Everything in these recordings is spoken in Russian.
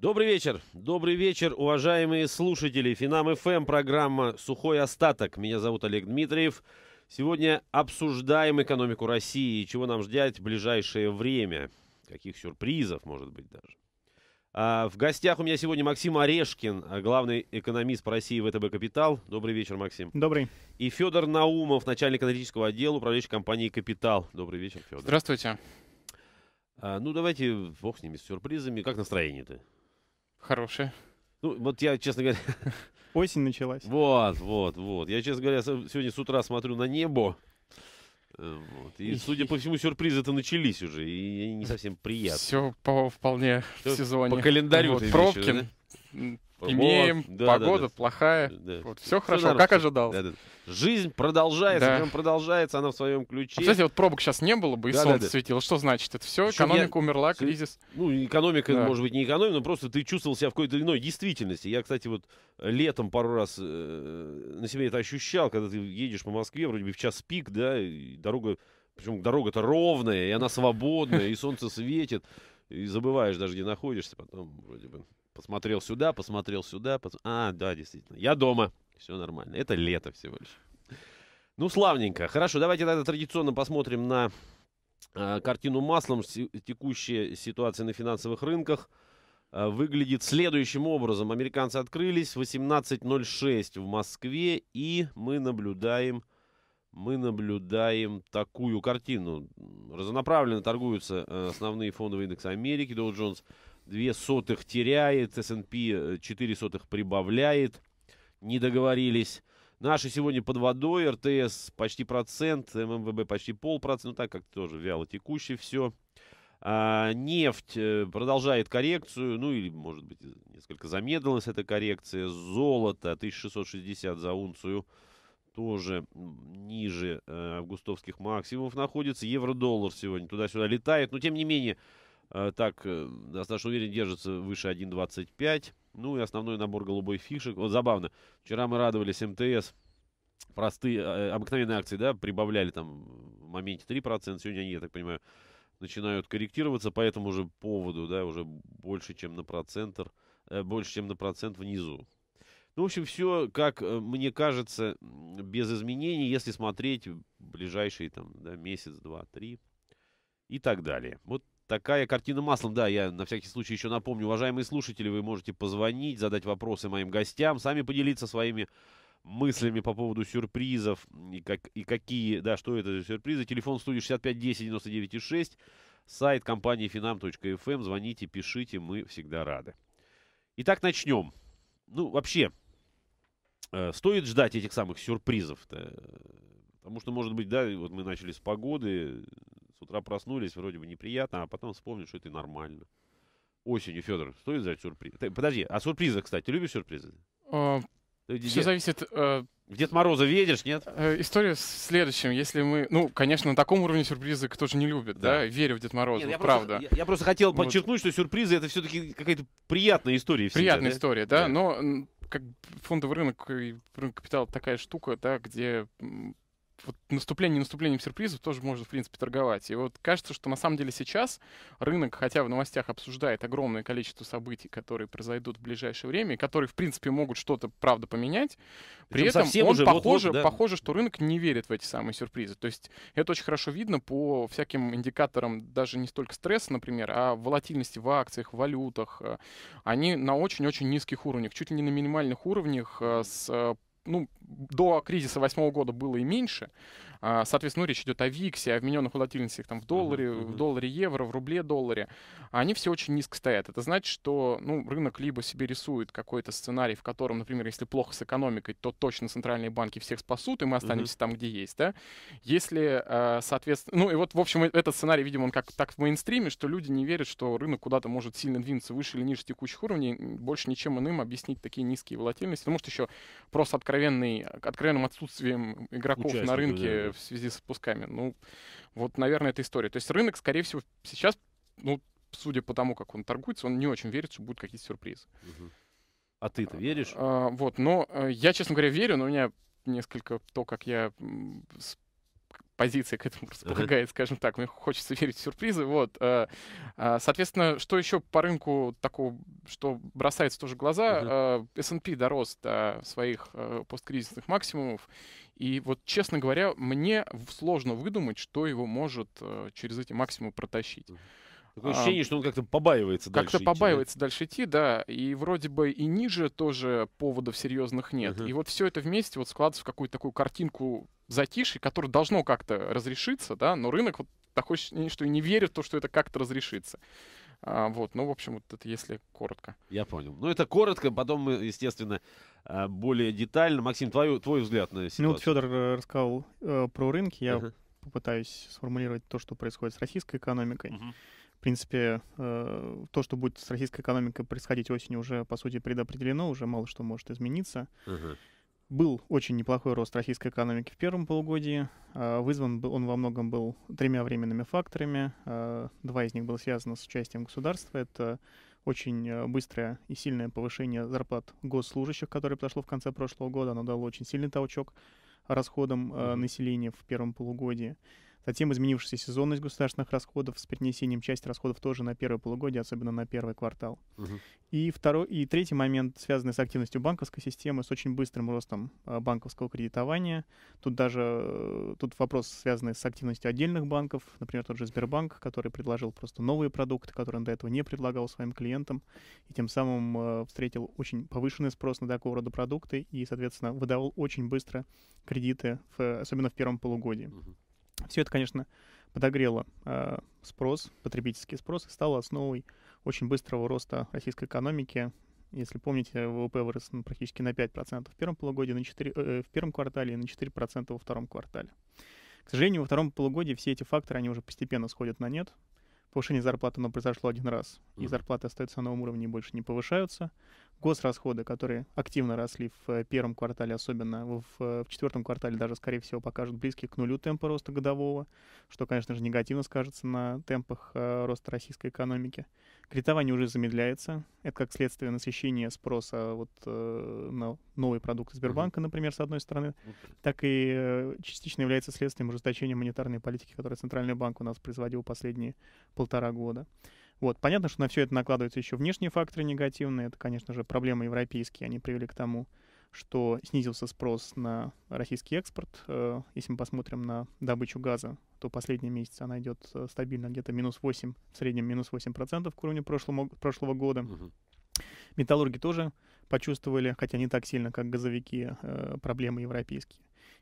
Добрый вечер, добрый вечер, уважаемые слушатели. Финам ФМ, эм, программа «Сухой остаток». Меня зовут Олег Дмитриев. Сегодня обсуждаем экономику России и чего нам ждать в ближайшее время. Каких сюрпризов, может быть, даже. А в гостях у меня сегодня Максим Орешкин, главный экономист по России ВТБ «Капитал». Добрый вечер, Максим. Добрый. И Федор Наумов, начальник аналитического отдела, управляющий компанией «Капитал». Добрый вечер, Федор. Здравствуйте. А, ну, давайте, бог с ними, с сюрпризами. Как настроение-то? Хорошая. Ну, вот я, честно говоря... Осень началась. Вот, вот, вот. Я, честно говоря, сегодня с утра смотрю на небо. Э, вот. И, судя по всему, сюрпризы-то начались уже, и не совсем приятно. Все по, вполне Все в сезоне. По календарю. Вот, Пробки, да? Имеем, вот, да, погода да, да. плохая. Да. Вот, все, все хорошо, нормально. как ожидал. Да, да. Жизнь продолжается, да. продолжается, она в своем ключе. А, кстати, вот пробок сейчас не было бы, и да, солнце да, да. светило. Что значит? Это все, экономика я... умерла, кризис. Ну, экономика, да. может быть, не экономика, но просто ты чувствовал себя в какой-то иной действительности. Я, кстати, вот летом пару раз э, на себе это ощущал, когда ты едешь по Москве, вроде бы в час пик, да, и дорога, причем дорога-то ровная, и она свободная, и солнце светит, и забываешь даже, где находишься, потом вроде бы Посмотрел сюда, посмотрел сюда. Пос... А, да, действительно. Я дома. Все нормально. Это лето всего лишь. Ну, славненько. Хорошо, давайте тогда традиционно посмотрим на э, картину маслом. текущая ситуация на финансовых рынках э, выглядит следующим образом. Американцы открылись 18.06 в Москве, и мы наблюдаем, мы наблюдаем такую картину. Разнонаправленно торгуются э, основные фондовые индексы Америки, Dow Jones – две сотых теряет, S&P 4 э, сотых прибавляет, не договорились. Наши сегодня под водой, РТС почти процент, ММВБ эм эм почти полпроцента, ну, так как тоже вяло текущее все. А, нефть э, продолжает коррекцию, ну или, может быть, несколько замедлилась эта коррекция. Золото 1660 за унцию тоже ниже э, августовских максимумов находится. Евро-доллар сегодня туда-сюда летает, но тем не менее Э, так э, достаточно уверенно держится выше 1.25. Ну и основной набор голубой фишек. Вот забавно. Вчера мы радовались МТС. Простые, э, обыкновенные акции, да, прибавляли там в моменте 3%. Сегодня они, я так понимаю, начинают корректироваться по этому же поводу, да, уже больше, чем на процент, больше, чем на процент внизу. Ну, в общем, все, как мне кажется, без изменений, если смотреть ближайшие там, да, месяц, два, три и так далее. Вот Такая картина маслом, да, я на всякий случай еще напомню, уважаемые слушатели, вы можете позвонить, задать вопросы моим гостям, сами поделиться своими мыслями по поводу сюрпризов и, как, и какие, да, что это за сюрпризы. Телефон студии 6510-99,6, сайт компании finam.fm, эм. звоните, пишите, мы всегда рады. Итак, начнем. Ну, вообще, э, стоит ждать этих самых сюрпризов-то? Потому что, может быть, да, вот мы начали с погоды, утра проснулись, вроде бы неприятно, а потом вспомнили, что это нормально. Осенью, Федор, стоит взять сюрприз? Ты, подожди, а сюрпризы, кстати, любишь сюрпризы? Uh, Все дед... зависит... Uh... В Дед Мороза веришь, нет? Uh, история в следующем. Если мы... Ну, конечно, на таком уровне сюрпризы кто же не любит, да? да? Верю в Дед Мороза, нет, я правда. Просто, я, я просто хотел вот. подчеркнуть, что сюрпризы — это все-таки какая-то приятная история. Всегда, приятная да? история, да, да. но как фондовый рынок и рынок капитала такая штука, да, где вот наступление наступлением сюрпризов тоже можно, в принципе, торговать. И вот кажется, что на самом деле сейчас рынок, хотя в новостях обсуждает огромное количество событий, которые произойдут в ближайшее время, и которые, в принципе, могут что-то, правда, поменять, при Причем этом он, уже, похоже, да. похоже, что рынок не верит в эти самые сюрпризы. То есть это очень хорошо видно по всяким индикаторам даже не столько стресса, например, а волатильности в акциях, в валютах. Э, они на очень-очень низких уровнях, чуть ли не на минимальных уровнях э, с э, ну, до кризиса восьмого года было и меньше, а, соответственно, ну, речь идет о ВИКСе, о вмененных волатильностях там, в долларе, uh-huh, uh-huh. в долларе евро, в рубле долларе. Они все очень низко стоят. Это значит, что ну, рынок либо себе рисует какой-то сценарий, в котором, например, если плохо с экономикой, то точно центральные банки всех спасут, и мы останемся uh-huh. там, где есть. Да? Если, э, соответственно... Ну и вот, в общем, этот сценарий, видимо, он как так в мейнстриме, что люди не верят, что рынок куда-то может сильно двинуться выше или ниже текущих уровней. Больше ничем иным объяснить такие низкие волатильности. Потому ну, что еще просто откровенный, откровенным отсутствием игроков Участников, на рынке да в связи с пусками. Ну, вот, наверное, эта история. То есть рынок, скорее всего, сейчас, ну, судя по тому, как он торгуется, он не очень верит, что будут какие-то сюрпризы. А ты-то а, веришь? А, вот, но э, я, честно говоря, верю, но у меня несколько то, как я позиция к этому располагает, скажем так. Мне хочется верить в сюрпризы. Вот. Э, а, соответственно, что еще по рынку такого, что бросается тоже глаза? Uh-huh. S&P э, дорос до своих посткризисных максимумов. И вот, честно говоря, мне сложно выдумать, что его может э, через эти максимумы протащить. Такое а, ощущение, а, что он как-то побаивается как дальше Как-то побаивается да? дальше идти, да. И вроде бы и ниже тоже поводов серьезных нет. Uh-huh. И вот все это вместе вот складывается в какую-то такую картинку затишье, которое должно как-то разрешиться, да, но рынок вот такое ощущение, что и не верит в то, что это как-то разрешится. А, вот, ну, в общем, вот это если коротко. Я понял. Ну, это коротко, потом мы, естественно, а, более детально. Максим, твой, твой взгляд на ситуацию. Ну, вот Федор э, рассказал э, про рынки. Я uh-huh. попытаюсь сформулировать то, что происходит с российской экономикой. Uh-huh. В принципе, э, то, что будет с российской экономикой происходить осенью, уже, по сути, предопределено, уже мало что может измениться. Uh-huh был очень неплохой рост российской экономики в первом полугодии. А, вызван он во многом был тремя временными факторами. А, два из них было связано с участием государства. Это очень э, быстрое и сильное повышение зарплат госслужащих, которое произошло в конце прошлого года. Оно дало очень сильный толчок расходам mm-hmm. населения в первом полугодии. Затем изменившаяся сезонность государственных расходов с перенесением части расходов тоже на первое полугодие, особенно на первый квартал. Угу. И, второй, и третий момент, связанный с активностью банковской системы, с очень быстрым ростом а, банковского кредитования. Тут даже э, тут вопрос, связанный с активностью отдельных банков, например, тот же Сбербанк, который предложил просто новые продукты, которые он до этого не предлагал своим клиентам, и тем самым э, встретил очень повышенный спрос на такого рода продукты и, соответственно, выдавал очень быстро кредиты, в, особенно в первом полугодии. Угу. Все это, конечно, подогрело э, спрос, потребительский спрос, и стало основой очень быстрого роста российской экономики. Если помните, ВВП вырос ну, практически на 5% в первом полугодии, на 4, э, э, в первом квартале и на 4% во втором квартале. К сожалению, во втором полугодии все эти факторы, они уже постепенно сходят на нет. Повышение зарплаты, оно произошло один раз, и зарплаты остаются на новом уровне и больше не повышаются госрасходы, которые активно росли в э, первом квартале, особенно в, э, в четвертом квартале даже, скорее всего, покажут близкие к нулю темпа роста годового, что, конечно же, негативно скажется на темпах э, роста российской экономики. Кредитование уже замедляется. Это как следствие насыщения спроса вот, на новый продукт Сбербанка, например, с одной стороны, ну так и частично является следствием ужесточения монетарной политики, которую Центральный банк у нас производил последние полтора года. Вот. Понятно, что на все это накладываются еще внешние факторы негативные. Это, конечно же, проблемы европейские. Они привели к тому, что снизился спрос на российский экспорт. Э, если мы посмотрим на добычу газа, то последний месяц она идет э, стабильно где-то минус 8, в среднем минус 8% к уровню прошлого, прошлого года. Угу. Металлурги тоже почувствовали, хотя не так сильно, как газовики, э, проблемы европейские.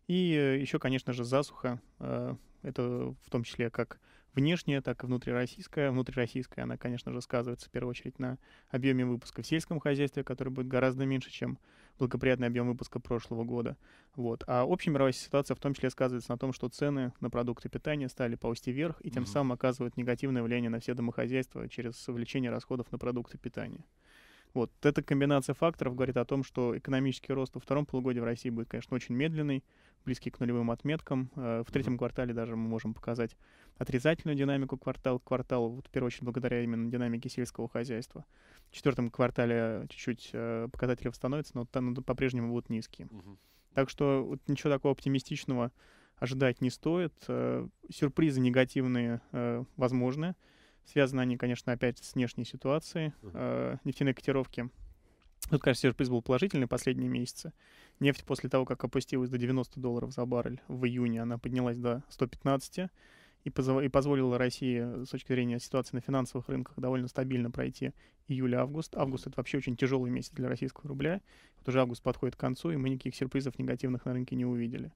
И еще, конечно же, засуха. Это в том числе как внешняя, так и внутрироссийская. Внутрироссийская, она, конечно же, сказывается в первую очередь на объеме выпуска в сельском хозяйстве, который будет гораздо меньше, чем благоприятный объем выпуска прошлого года. Вот. А общая мировая ситуация в том числе сказывается на том, что цены на продукты питания стали ползти вверх и тем mm-hmm. самым оказывают негативное влияние на все домохозяйства через увеличение расходов на продукты питания. Вот эта комбинация факторов говорит о том, что экономический рост во втором полугодии в России будет, конечно, очень медленный, близкий к нулевым отметкам. Э, в третьем квартале даже мы можем показать отрицательную динамику квартал к кварталу, вот, в первую очередь благодаря именно динамике сельского хозяйства. В четвертом квартале чуть-чуть э, показатели восстановятся, но там по-прежнему будут низкие. Так что вот, ничего такого оптимистичного ожидать не стоит. Э, сюрпризы негативные возможны. Связаны они, конечно, опять с внешней ситуацией э, нефтяной котировки. Тут, конечно, сюрприз был положительный последние месяцы. Нефть после того, как опустилась до 90 долларов за баррель в июне, она поднялась до 115 и, позв- и позволила России э, с точки зрения ситуации на финансовых рынках довольно стабильно пройти июль-август. Август — это вообще очень тяжелый месяц для российского рубля. Вот уже август подходит к концу, и мы никаких сюрпризов негативных на рынке не увидели.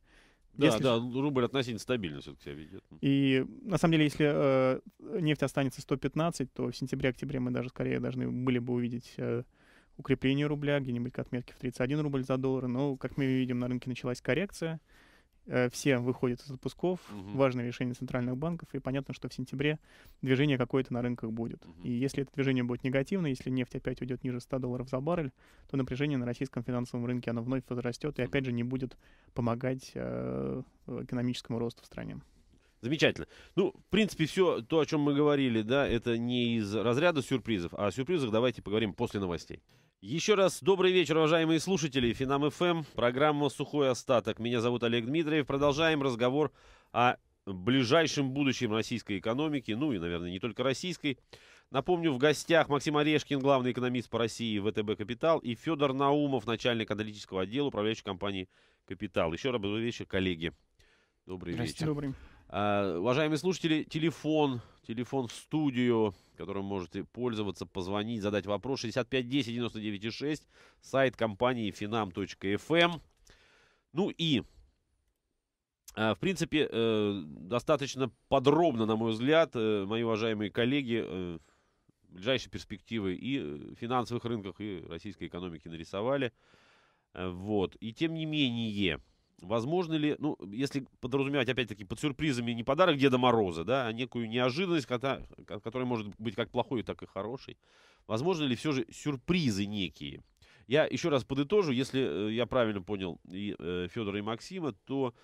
Да, если... да, рубль относительно стабильно все-таки себя ведет. И на самом деле, если э, нефть останется 115, то в сентябре-октябре мы даже скорее должны были бы увидеть э, укрепление рубля где-нибудь к отметке в 31 рубль за доллар. Но, как мы видим, на рынке началась коррекция. Э, все выходят из отпусков, угу. важное решение центральных банков, и понятно, что в сентябре движение какое-то на рынках будет. Угу. И если это движение будет негативное, если нефть опять уйдет ниже 100 долларов за баррель, то напряжение на российском финансовом рынке, оно вновь возрастет и опять же не будет помогать э, экономическому росту в стране. Замечательно. Ну, в принципе, все то, о чем мы говорили, да, это не из разряда сюрпризов, а о сюрпризах давайте поговорим после новостей. Еще раз добрый вечер, уважаемые слушатели. Финам ФМ, эм. программа «Сухой остаток». Меня зовут Олег Дмитриев. Продолжаем разговор о ближайшем будущем российской экономики, ну и, наверное, не только российской. Напомню, в гостях Максим Орешкин, главный экономист по России ВТБ «Капитал», и Федор Наумов, начальник аналитического отдела управляющей компании «Капитал». Еще раз добрый вечер, коллеги. Добрый вечер. Добрый. А, уважаемые слушатели, телефон телефон в студию, которым можете пользоваться, позвонить, задать вопрос. 6510-99-6, сайт компании finam.fm. Эм. Ну и, а, в принципе, э, достаточно подробно, на мой взгляд, э, мои уважаемые коллеги, э, ближайшие перспективы и финансовых рынках, и российской экономики нарисовали. Вот. И тем не менее, Возможно ли, ну, если подразумевать, опять-таки, под сюрпризами не подарок Деда Мороза, да, а некую неожиданность, которая может быть как плохой, так и хорошей, возможно ли все же сюрпризы некие? Я еще раз подытожу, если э, я правильно понял и э, Федора, и Максима, то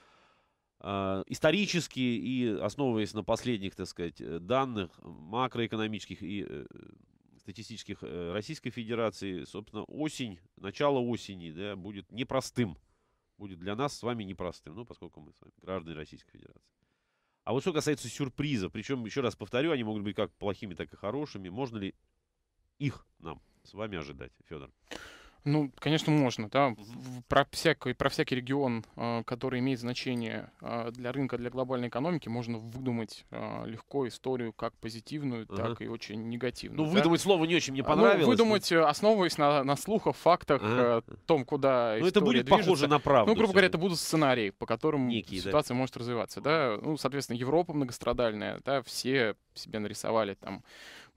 а, исторически и основываясь на последних, так сказать, э, данных макроэкономических и статистических Российской Федерации, собственно, осень, начало осени да, будет непростым будет для нас с вами непростым, ну, поскольку мы с вами граждане Российской Федерации. А вот что касается сюрпризов, причем, еще раз повторю, они могут быть как плохими, так и хорошими, можно ли их нам с вами ожидать, Федор? Ну, конечно, можно, да. Угу. Про, всякий, про всякий регион, а, который имеет значение а, для рынка, для глобальной экономики, можно выдумать а, легко историю как позитивную, угу. так и очень негативную. Ну, да? выдумать слово не очень мне ну, понравилось. Ну, выдумать, но... Э, основываясь на, на слухах, фактах, угу. том, куда Ну, это будет движется. похоже на правду. Ну, грубо говоря, это будут сценарии, по которым Некие, ситуация да? может развиваться, да. Ну, соответственно, Европа многострадальная, да, все себе нарисовали там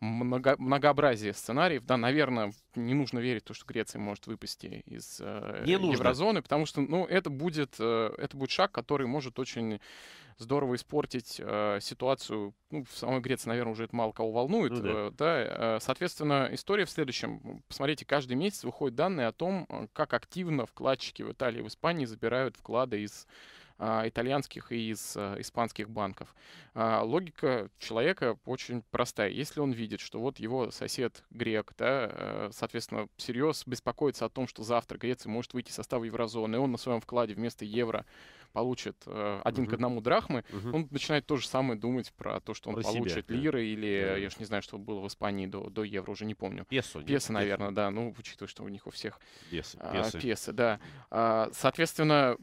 много, многообразие сценариев. Да, наверное, не нужно верить в то, что Греция может выпасть из э, еврозоны, потому что ну, это, будет, э, это будет шаг, который может очень здорово испортить э, ситуацию. Ну, в самой Греции, наверное, уже это мало кого волнует. Ну, да. Э, да, э, соответственно, история в следующем. Посмотрите, каждый месяц выходят данные о том, э, как активно вкладчики в Италии и в Испании забирают вклады из а, итальянских и из а, испанских банков. А, логика человека очень простая. Если он видит, что вот его сосед грек, да, э, соответственно, всерьез беспокоится о том, что завтра Греция может выйти из состава еврозоны, и он на своем вкладе вместо евро получит э, один угу. к одному драхмы, угу. он начинает то же самое думать про то, что он про получит себя, лиры да. или, да. я же не знаю, что было в Испании до, до евро, уже не помню. Песо. Песо, наверное, песо. да, ну, учитывая, что у них у всех песы, песо песы да. Соответственно,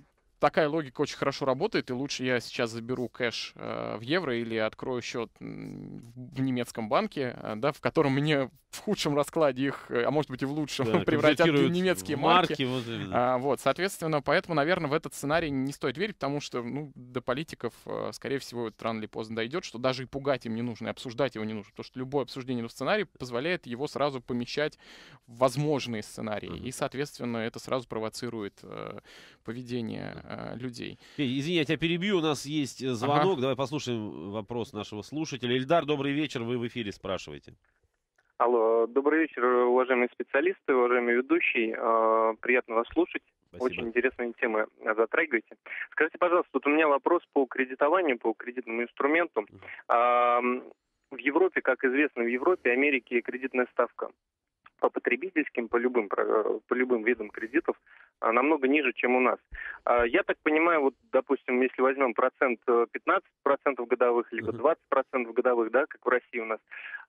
такая логика очень хорошо работает, и лучше я сейчас заберу кэш э, в евро или открою счет в немецком банке, э, да, в котором мне в худшем раскладе их, э, а может быть и в лучшем, да, превратят в немецкие марки. марки вот, а, вот, соответственно, поэтому, наверное, в этот сценарий не стоит верить, потому что ну, до политиков, э, скорее всего, это рано или поздно дойдет, что даже и пугать им не нужно, и обсуждать его не нужно, потому что любое обсуждение в сценарии позволяет его сразу помещать в возможные сценарии, mm-hmm. и, соответственно, это сразу провоцирует э, поведение Э, людей. извини, я тебя перебью, у нас есть э, звонок, ага. давай послушаем э, вопрос нашего слушателя. Ильдар, добрый вечер, вы в эфире спрашиваете. Алло, добрый вечер, уважаемые специалисты, уважаемый ведущий. А, приятно вас слушать. Спасибо. Очень интересные темы затрагиваете. Скажите, пожалуйста, вот у меня вопрос по кредитованию, по кредитному инструменту. В Европе, как известно, в Европе, Америке кредитная ставка по потребительским, по любым, э, по любым видам кредитов а, намного ниже, чем у нас. А, я так понимаю, вот, допустим, если возьмем процент 15% э, процентов годовых, либо 20% процентов годовых, да, как в России у нас,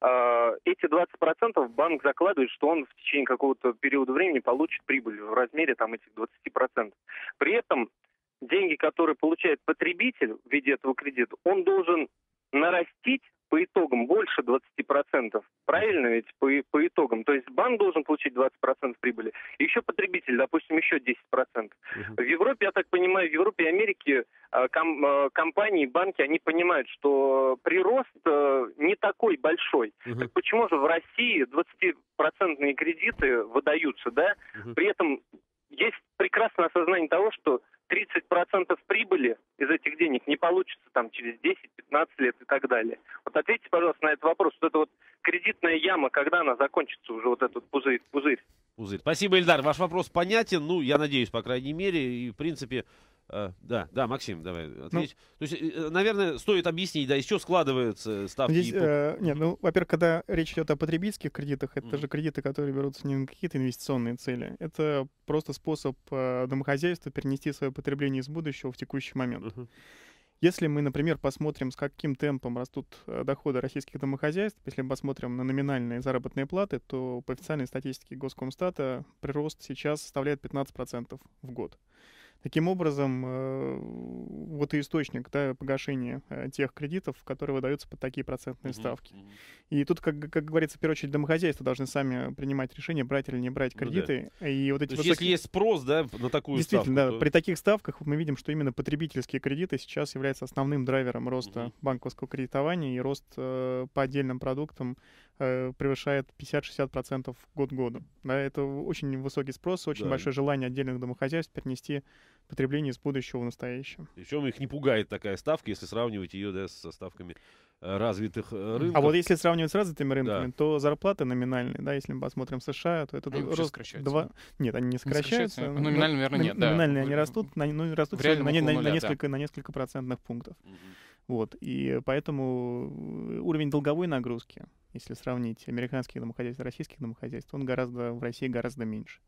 а, эти 20% процентов банк закладывает, что он в течение какого-то периода времени получит прибыль в размере там этих 20%. процентов. При этом деньги, которые получает потребитель в виде этого кредита, он должен нарастить по итогам больше 20%. Правильно ведь? По, по итогам. То есть банк должен получить 20% прибыли. И еще потребитель, допустим, еще 10%. Угу. В Европе, я так понимаю, в Европе и Америке а, ком, а, компании, банки, они понимают, что прирост э, не такой большой. Угу. Так почему же в России 20% кредиты выдаются, да? Угу. При этом есть прекрасное осознание того, что 30% прибыли из этих денег не получится там через 10-15 лет и так далее. Вот ответьте, пожалуйста, на этот вопрос. Вот эта вот кредитная яма, когда она закончится уже, вот этот пузырь? пузырь? Пузырь. Спасибо, Ильдар. Ваш вопрос понятен. Ну, я надеюсь, по крайней мере. И, в принципе, а, да, да, Максим, давай ну. ответь. Ну, То есть, э, э, наверное, стоит объяснить, да, из чего складываются ставки. Здесь, э, не, ну, во-первых, когда речь идет о потребительских кредитах, это mm. же кредиты, которые берутся не на какие-то инвестиционные цели. Это просто способ э, домохозяйства перенести свое потребление из будущего в текущий момент. Mm -hmm. Если мы, например, посмотрим, с каким темпом растут доходы российских домохозяйств, если мы посмотрим на номинальные заработные платы, то по официальной статистике Госкомстата прирост сейчас составляет 15% в год. Таким образом, э, вот и источник да, погашения э, тех кредитов, которые выдаются под такие процентные ставки. Mm-hmm. И тут, как, как говорится, в первую очередь домохозяйства должны сами принимать решение, брать или не брать кредиты. Ну, да. и вот эти То есть, высокие... если есть спрос да, на такую Действительно, ставку. Да, то... При таких ставках мы видим, что именно потребительские кредиты сейчас являются основным драйвером роста mm-hmm. банковского кредитования и рост э, по отдельным продуктам э, превышает 50-60% год к году. Да, это очень высокий спрос, очень да. большое желание отдельных домохозяйств перенести потребление из будущего в настоящее. Причем их не пугает такая ставка, если сравнивать ее да, со ставками э, развитых э, а рынков. А вот если сравнивать с развитыми рынками, да. то зарплаты номинальные, да, если мы посмотрим США, то это... Они рост Два... Нет, они не сокращаются. Не сокращаются? Номинально, наверное, нет, да. Номинальные они растут, на, ну, растут на, на, нуля, на, несколько, да. на несколько процентных пунктов. Угу. Вот, и поэтому э, уровень долговой нагрузки если сравнить американских домохозяйств и российских домохозяйств, он гораздо в России гораздо меньше.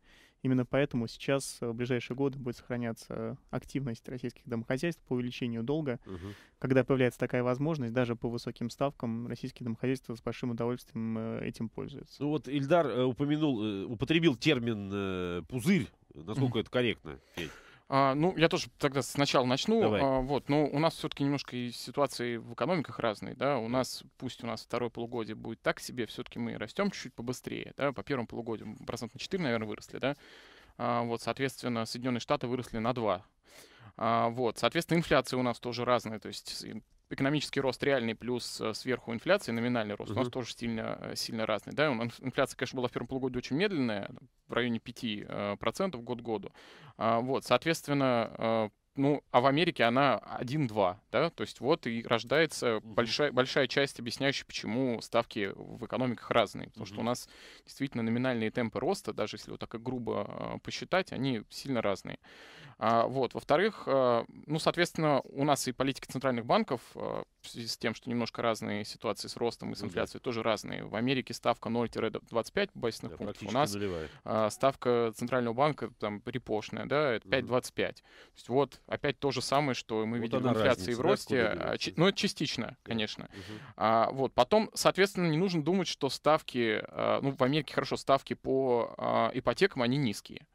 Именно поэтому сейчас э, в ближайшие годы будет сохраняться активность российских домохозяйств по увеличению долга. Угу. Когда появляется такая возможность, даже по высоким ставкам, российские домохозяйства с большим удовольствием э, этим пользуются. Ну вот Ильдар э, упомянул, употребил термин «пузырь». Насколько это корректно, Федь? А, ну, я тоже тогда сначала начну. Давай. А, вот, но у нас все-таки немножко и ситуации в экономиках разные, да. У нас, пусть у нас второе полугодие будет так себе, все-таки мы растем чуть-чуть побыстрее, да. По первому полугодию процент на 4, наверное, выросли, да. А, вот, соответственно, Соединенные Штаты выросли на 2. А, вот, соответственно, инфляция у нас тоже разная. То есть экономический рост реальный плюс э, сверху инфляции, номинальный рост, угу. у нас тоже сильно, э, сильно разный. Да? Инфляция, конечно, была в первом полугодии очень медленная, в районе 5% э, год к году. А, вот, соответственно, ну, а в Америке она 1-2, да, то есть вот и рождается mm-hmm. большая, большая часть, объясняющая, почему ставки в экономиках разные, потому mm-hmm. что у нас действительно номинальные темпы роста, даже если вот так грубо посчитать, они сильно разные. А, вот. Во-вторых, а, ну, соответственно, у нас и политика центральных банков а, в связи с тем, что немножко разные ситуации с ростом и с ну инфляцией тоже разные. В Америке ставка 0-25 базисных да, пунктов. У нас заливает. ставка центрального банка там репошная, да, 5-25. То есть вот опять то же самое, что мы вот видели в инфляции разница, и в росте. Да, ну, это частично, конечно. Угу. А, вот. Потом, соответственно, не нужно думать, что ставки, ну, в Америке хорошо, ставки по ипотекам, они низкие.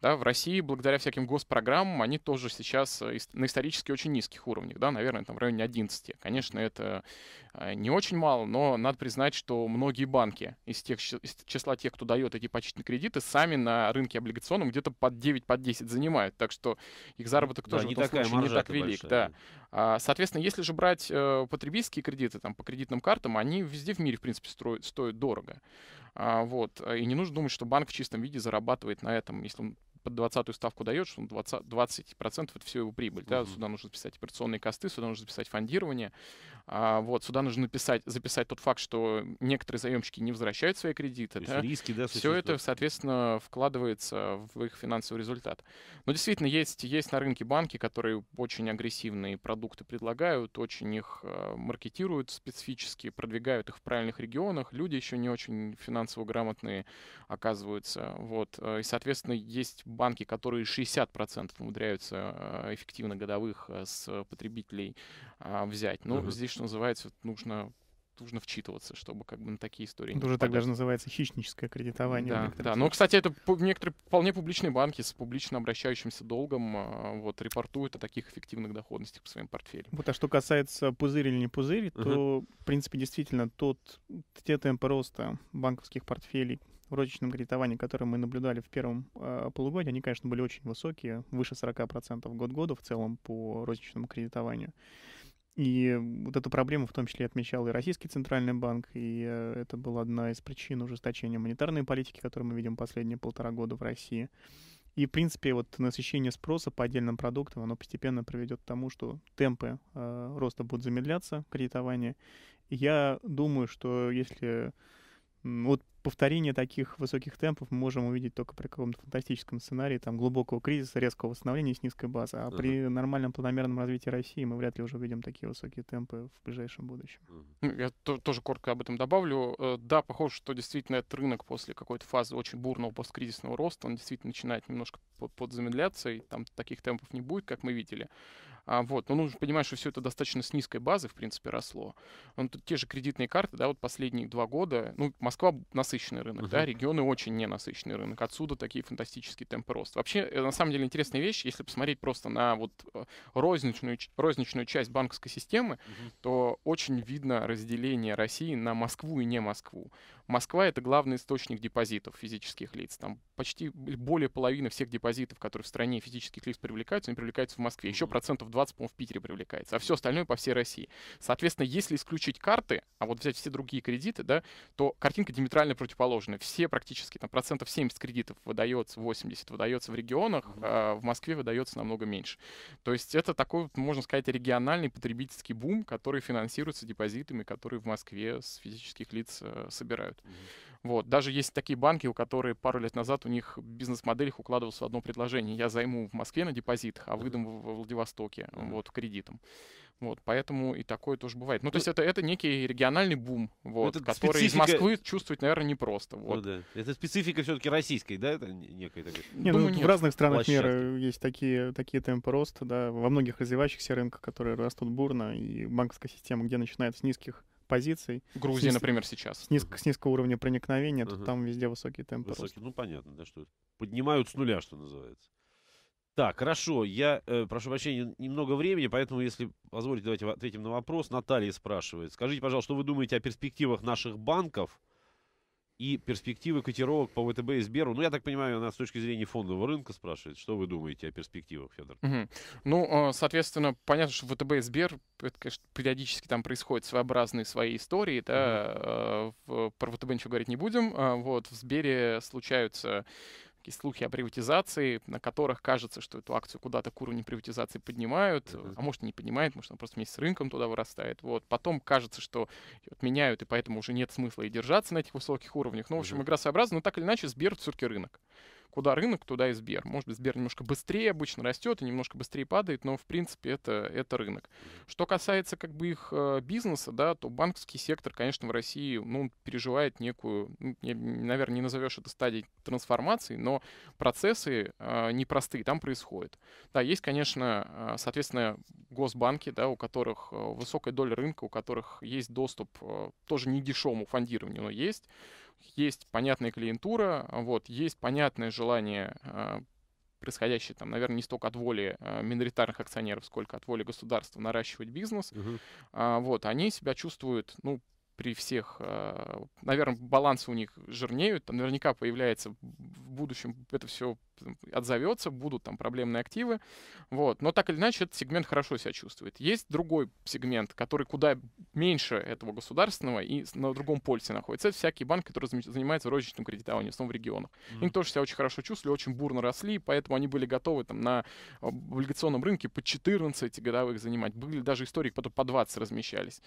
Да, в России, благодаря всяким госпрограммам, они тоже сейчас э, на исторически очень низких уровнях, да, наверное, там в районе 11. Конечно, это э, не очень мало, но надо признать, что многие банки из, тех, из числа тех, кто дает эти почетные кредиты, сами на рынке облигационном где-то под 9, под 10 занимают. Так что их ну заработок да, тоже не в том случае не так велик. Большая. Да. А, соответственно, если же брать э, потребительские кредиты там, по кредитным картам, они везде в мире, в принципе, строят, стоят дорого. А, вот. И не нужно думать, что банк в чистом виде зарабатывает на этом. Если он под 20 ставку дает, что он 20%, 20 это все его прибыль. Uh-huh. Да? Сюда нужно записать операционные косты, сюда нужно записать фондирование. А, вот, сюда нужно написать, записать тот факт, что некоторые заемщики не возвращают свои кредиты. То да? риски, да, Все это, соответственно, вкладывается в их финансовый результат. Но действительно, есть, есть на рынке банки, которые очень агрессивные продукты предлагают, очень их э, маркетируют специфически, продвигают их в правильных регионах. Люди еще не очень финансово грамотные оказываются. Вот. Э, и, соответственно, есть банки, которые 60% умудряются э, эффективно годовых э, с э, потребителей а, взять. Но ну, uh здесь, что называется, нужно нужно вчитываться, чтобы как бы на такие истории. Это уже так даже называется хищническое кредитование. Да, да. Но, ну, кстати, это некоторые вполне публичные банки с публично обращающимся долгом а, вот репортуют о таких эффективных доходностях по своим портфелям. Вот, а что касается пузырь или не пузырь, uh-huh. то, в принципе, действительно, тот, те темпы роста банковских портфелей, в розничном кредитовании, которое мы наблюдали в первом э, полугодии, они, конечно, были очень высокие, выше 40% год году в целом по розничному кредитованию. И вот эту проблему в том числе отмечал и Российский Центральный банк, и э, это была одна из причин ужесточения монетарной политики, которую мы видим последние полтора года в России. И, в принципе, вот насыщение спроса по отдельным продуктам, оно постепенно приведет к тому, что темпы э, роста будут замедляться, кредитование. я думаю, что если... Вот повторение таких высоких темпов мы можем увидеть только при каком-то фантастическом сценарии, там, глубокого кризиса, резкого восстановления с низкой базы. А uh-huh. при нормальном планомерном развитии России мы вряд ли уже увидим такие высокие темпы в ближайшем будущем. Uh-huh. Я то- тоже коротко об этом добавлю. Э, да, похоже, что действительно этот рынок после какой-то фазы очень бурного посткризисного роста, он действительно начинает немножко подзамедляться, и там таких темпов не будет, как мы видели. А, вот. Но ну, нужно понимать, что все это достаточно с низкой базы, в принципе, росло. Но ну, тут те же кредитные карты, да, вот последние два года, ну, Москва насыщенный рынок, uh-huh. да, регионы очень ненасыщенный рынок. Отсюда такие фантастические темпы роста. Вообще, э, на самом деле, интересная вещь, если посмотреть просто на вот э, розничную, розничную часть банковской системы, uh-huh. то очень видно разделение России на Москву и не Москву. Москва — это главный источник депозитов физических лиц. Там почти более половины всех депозитов, которые в стране физических лиц привлекаются, они привлекаются в Москве. Еще процентов 20, по-моему, в Питере привлекается. А все остальное по всей России. Соответственно, если исключить карты, а вот взять все другие кредиты, да, то картинка диаметрально противоположная. Все практически, там, процентов 70 кредитов выдается, 80 выдается в регионах, а в Москве выдается намного меньше. То есть это такой, можно сказать, региональный потребительский бум, который финансируется депозитами, которые в Москве с физических лиц э, собирают. Mm-hmm. Вот. Даже есть такие банки, у которых пару лет назад у них бизнес-модель укладывался в одно предложение. Я займу в Москве на депозитах, а выдам mm-hmm. во Владивостоке mm-hmm. вот, кредитом. Вот, поэтому и такое тоже бывает. Ну, то ну, есть это, это некий региональный бум, ну, вот, ну, который специфика... из Москвы чувствовать, наверное, непросто. Ну вот. Ну, да. Это специфика все-таки российской, да, это некая такая? Не, Думаю, ну, нет. в разных странах мира есть такие, такие темпы роста, да, во многих развивающихся рынках, которые растут бурно, и банковская система, где начинает с низких позиций. Грузия, низ... например, сейчас. С, низ... с низкого уровня проникновения, угу. тут там везде высокие темпы. Высокие, ну понятно, да, что поднимают с нуля, что называется. Так, хорошо, я э, прошу прощения, немного времени, поэтому, если позволите, давайте ответим на вопрос. Наталья спрашивает. Скажите, пожалуйста, что вы думаете о перспективах наших банков и перспективы котировок по ВТБ и Сберу. Ну, я так понимаю, она с точки зрения фондового рынка спрашивает, что вы думаете о перспективах, Федор? Угу. Ну, э, соответственно, понятно, что ВТБ и Сбер, это, конечно, периодически там происходят своеобразные свои истории, да, угу. про ВТБ ничего говорить не будем. Э, вот, в Сбере случаются такие слухи о приватизации, на которых кажется, что эту акцию куда-то к уровню приватизации поднимают, а может не поднимают, может она просто вместе с рынком туда вырастает. Вот. Потом кажется, что отменяют, и поэтому уже нет смысла и держаться на этих высоких уровнях. Ну, в общем, игра сообразна, но так или иначе Сбер все-таки рынок. Куда рынок, туда и Сбер. Может быть, Сбер немножко быстрее обычно растет и немножко быстрее падает, но, в принципе, это, это рынок. Что касается как бы их э, бизнеса, да, то банковский сектор, конечно, в России, ну, переживает некую, ну, я, наверное, не назовешь это стадией трансформации, но процессы э, непростые там происходят. Да, есть, конечно, а, соответственно, госбанки, да, у которых э, высокая доля рынка, у которых есть доступ э, тоже не дешевому фондированию, но есть есть понятная клиентура, вот, есть понятное желание а, происходящее там, наверное, не столько от воли э, миноритарных акционеров, сколько от воли государства наращивать бизнес, угу. а, вот, они себя чувствуют, ну, при всех, э, а, наверное, балансы у них жирнеют, там наверняка появляется в будущем это все отзовется, будут там проблемные активы. Вот. Но так или иначе, этот сегмент хорошо себя чувствует. Есть другой сегмент, который куда меньше этого государственного и на другом польсе находится. Это всякие банки, которые занимаются розничным кредитованием, в основном в регионах. Mm-hmm. Они тоже себя очень хорошо чувствовали, очень бурно росли, поэтому они были готовы там на а, облигационном рынке по 14 годовых занимать. Были даже истории, которые по 20 размещались.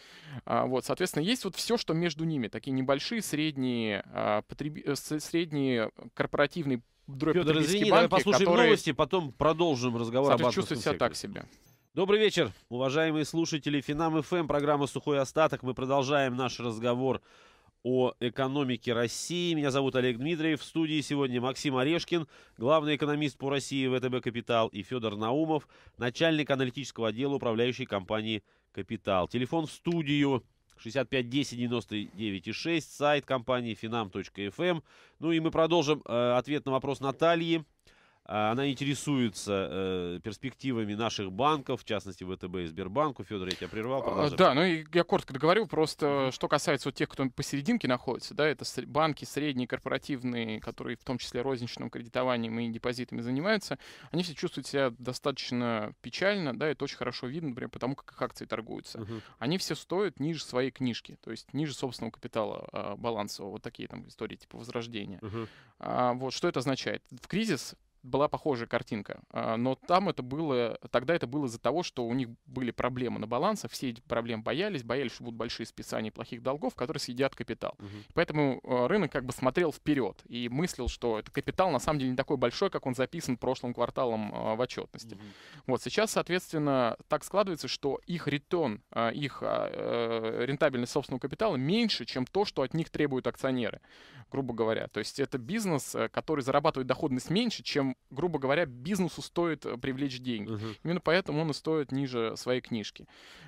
А, вот, соответственно, есть вот все, что между ними. Такие небольшие, средние, а, потреб... Э, средние корпоративные дробь Петр, извини, давай послушаем которые... новости, потом продолжим разговор Смотри, об чувствует себя так себе. Добрый вечер, уважаемые слушатели Финам ФМ, эм, программа «Сухой остаток». Мы продолжаем наш разговор о экономике России. Меня зовут Олег Дмитриев. В студии сегодня Максим Орешкин, главный экономист по России ВТБ э «Капитал», и Федор Наумов, начальник аналитического отдела управляющей компании «Капитал». Телефон в студию 65 10 99 и 6, сайт компании finam.fm. Эм. Ну и мы продолжим э, ответ на вопрос Натальи. А, она интересуется э, перспективами наших банков, в частности ВТБ и Сбербанку. Федор, я тебя прервал. А, Продолжим. Да, ну и я коротко договорил, просто что касается вот тех, кто посерединке находится, да, это банки средние, корпоративные, которые в том числе розничным кредитованием и депозитами занимаются, они все чувствуют себя достаточно печально, да, это очень хорошо видно, например, потому как их акции торгуются. Угу. Они все стоят ниже своей книжки, то есть ниже собственного капитала э, балансового, вот такие там истории типа возрождения. Угу. А, вот что это означает? В кризис была похожая картинка. А, но там это было, тогда это было из-за того, что у них были проблемы на балансах, все эти проблемы боялись, боялись, что будут большие списания плохих долгов, которые съедят капитал. Угу. Поэтому а, рынок как бы смотрел вперед и мыслил, что этот капитал на самом деле не такой большой, как он записан прошлым кварталом а, в отчетности. Угу. Вот сейчас, соответственно, так складывается, что их ретон, их э, рентабельность собственного капитала меньше, чем то, что от них требуют акционеры, грубо говоря. То есть это бизнес, э, который зарабатывает доходность меньше, чем грубо говоря, бизнесу стоит э, привлечь деньги. Угу. Именно поэтому он и стоит ниже своей книжки.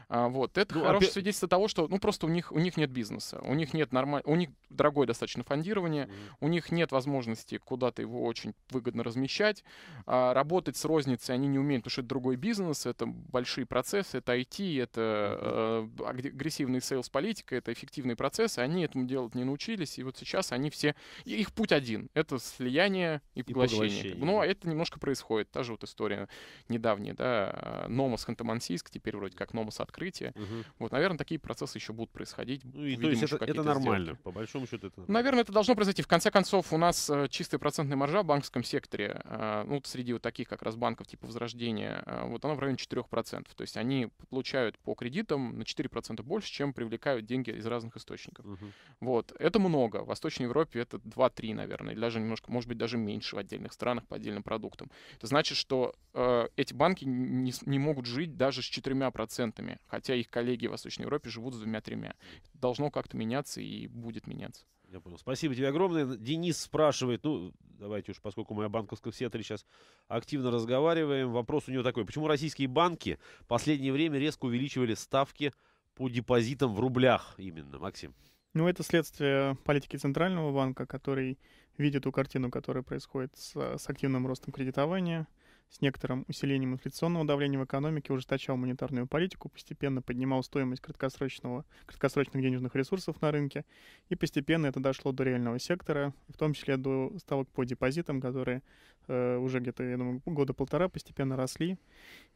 А, вот. Это ну, а хорошее опи... свидетельство того, что ну, просто у них, у них нет бизнеса, у них нет нормаль... у них дорогое достаточно фондирование, угу. у них нет возможности куда-то его очень выгодно размещать. А, работать с розницей они не умеют, потому что это другой бизнес, это большие процессы, это IT, это угу. агрессивный сейлс-политика, это эффективные процессы, они этому делать не научились, и вот сейчас они все... их путь один — это слияние и поглощение. И поглощение. Ну, но это немножко происходит. Та же вот история недавняя, да, э, Номос Ханты-Мансийск, теперь вроде как Номос открытие. Угу. Вот, наверное, такие процессы еще будут происходить. Ну, и, Видимо, то есть это, это нормально, сделки. по большому счету это нормально. Наверное, это должно произойти. В конце концов, у нас э, чистая процентная маржа в банковском секторе, э, ну, среди вот таких как раз банков типа Возрождения, вот она в районе 4%. То есть они получают по кредитам на 4% больше, чем привлекают деньги из разных источников. Угу. Вот, это много. В Восточной Европе это 2-3, наверное, или даже немножко, может быть, даже меньше в отдельных странах по отдельным продуктом. Это значит, что э, эти банки не, не могут жить даже с четырьмя процентами, хотя их коллеги в Восточной Европе живут с двумя-тремя. Должно как-то меняться и будет меняться. Я понял. Спасибо тебе огромное. Денис спрашивает, ну, давайте уж, поскольку мы о банковском секторе сейчас активно разговариваем, вопрос у него такой. Почему российские банки в последнее время резко увеличивали ставки по депозитам в рублях именно, Максим? Ну, это следствие политики Центрального банка, который видит ту картину, которая происходит с, с активным ростом кредитования, с некоторым усилением инфляционного давления в экономике, ужесточал монетарную политику, постепенно поднимал стоимость краткосрочного, краткосрочных денежных ресурсов на рынке, и постепенно это дошло до реального сектора, в том числе до ставок по депозитам, которые э, уже где-то, я думаю, года полтора постепенно росли.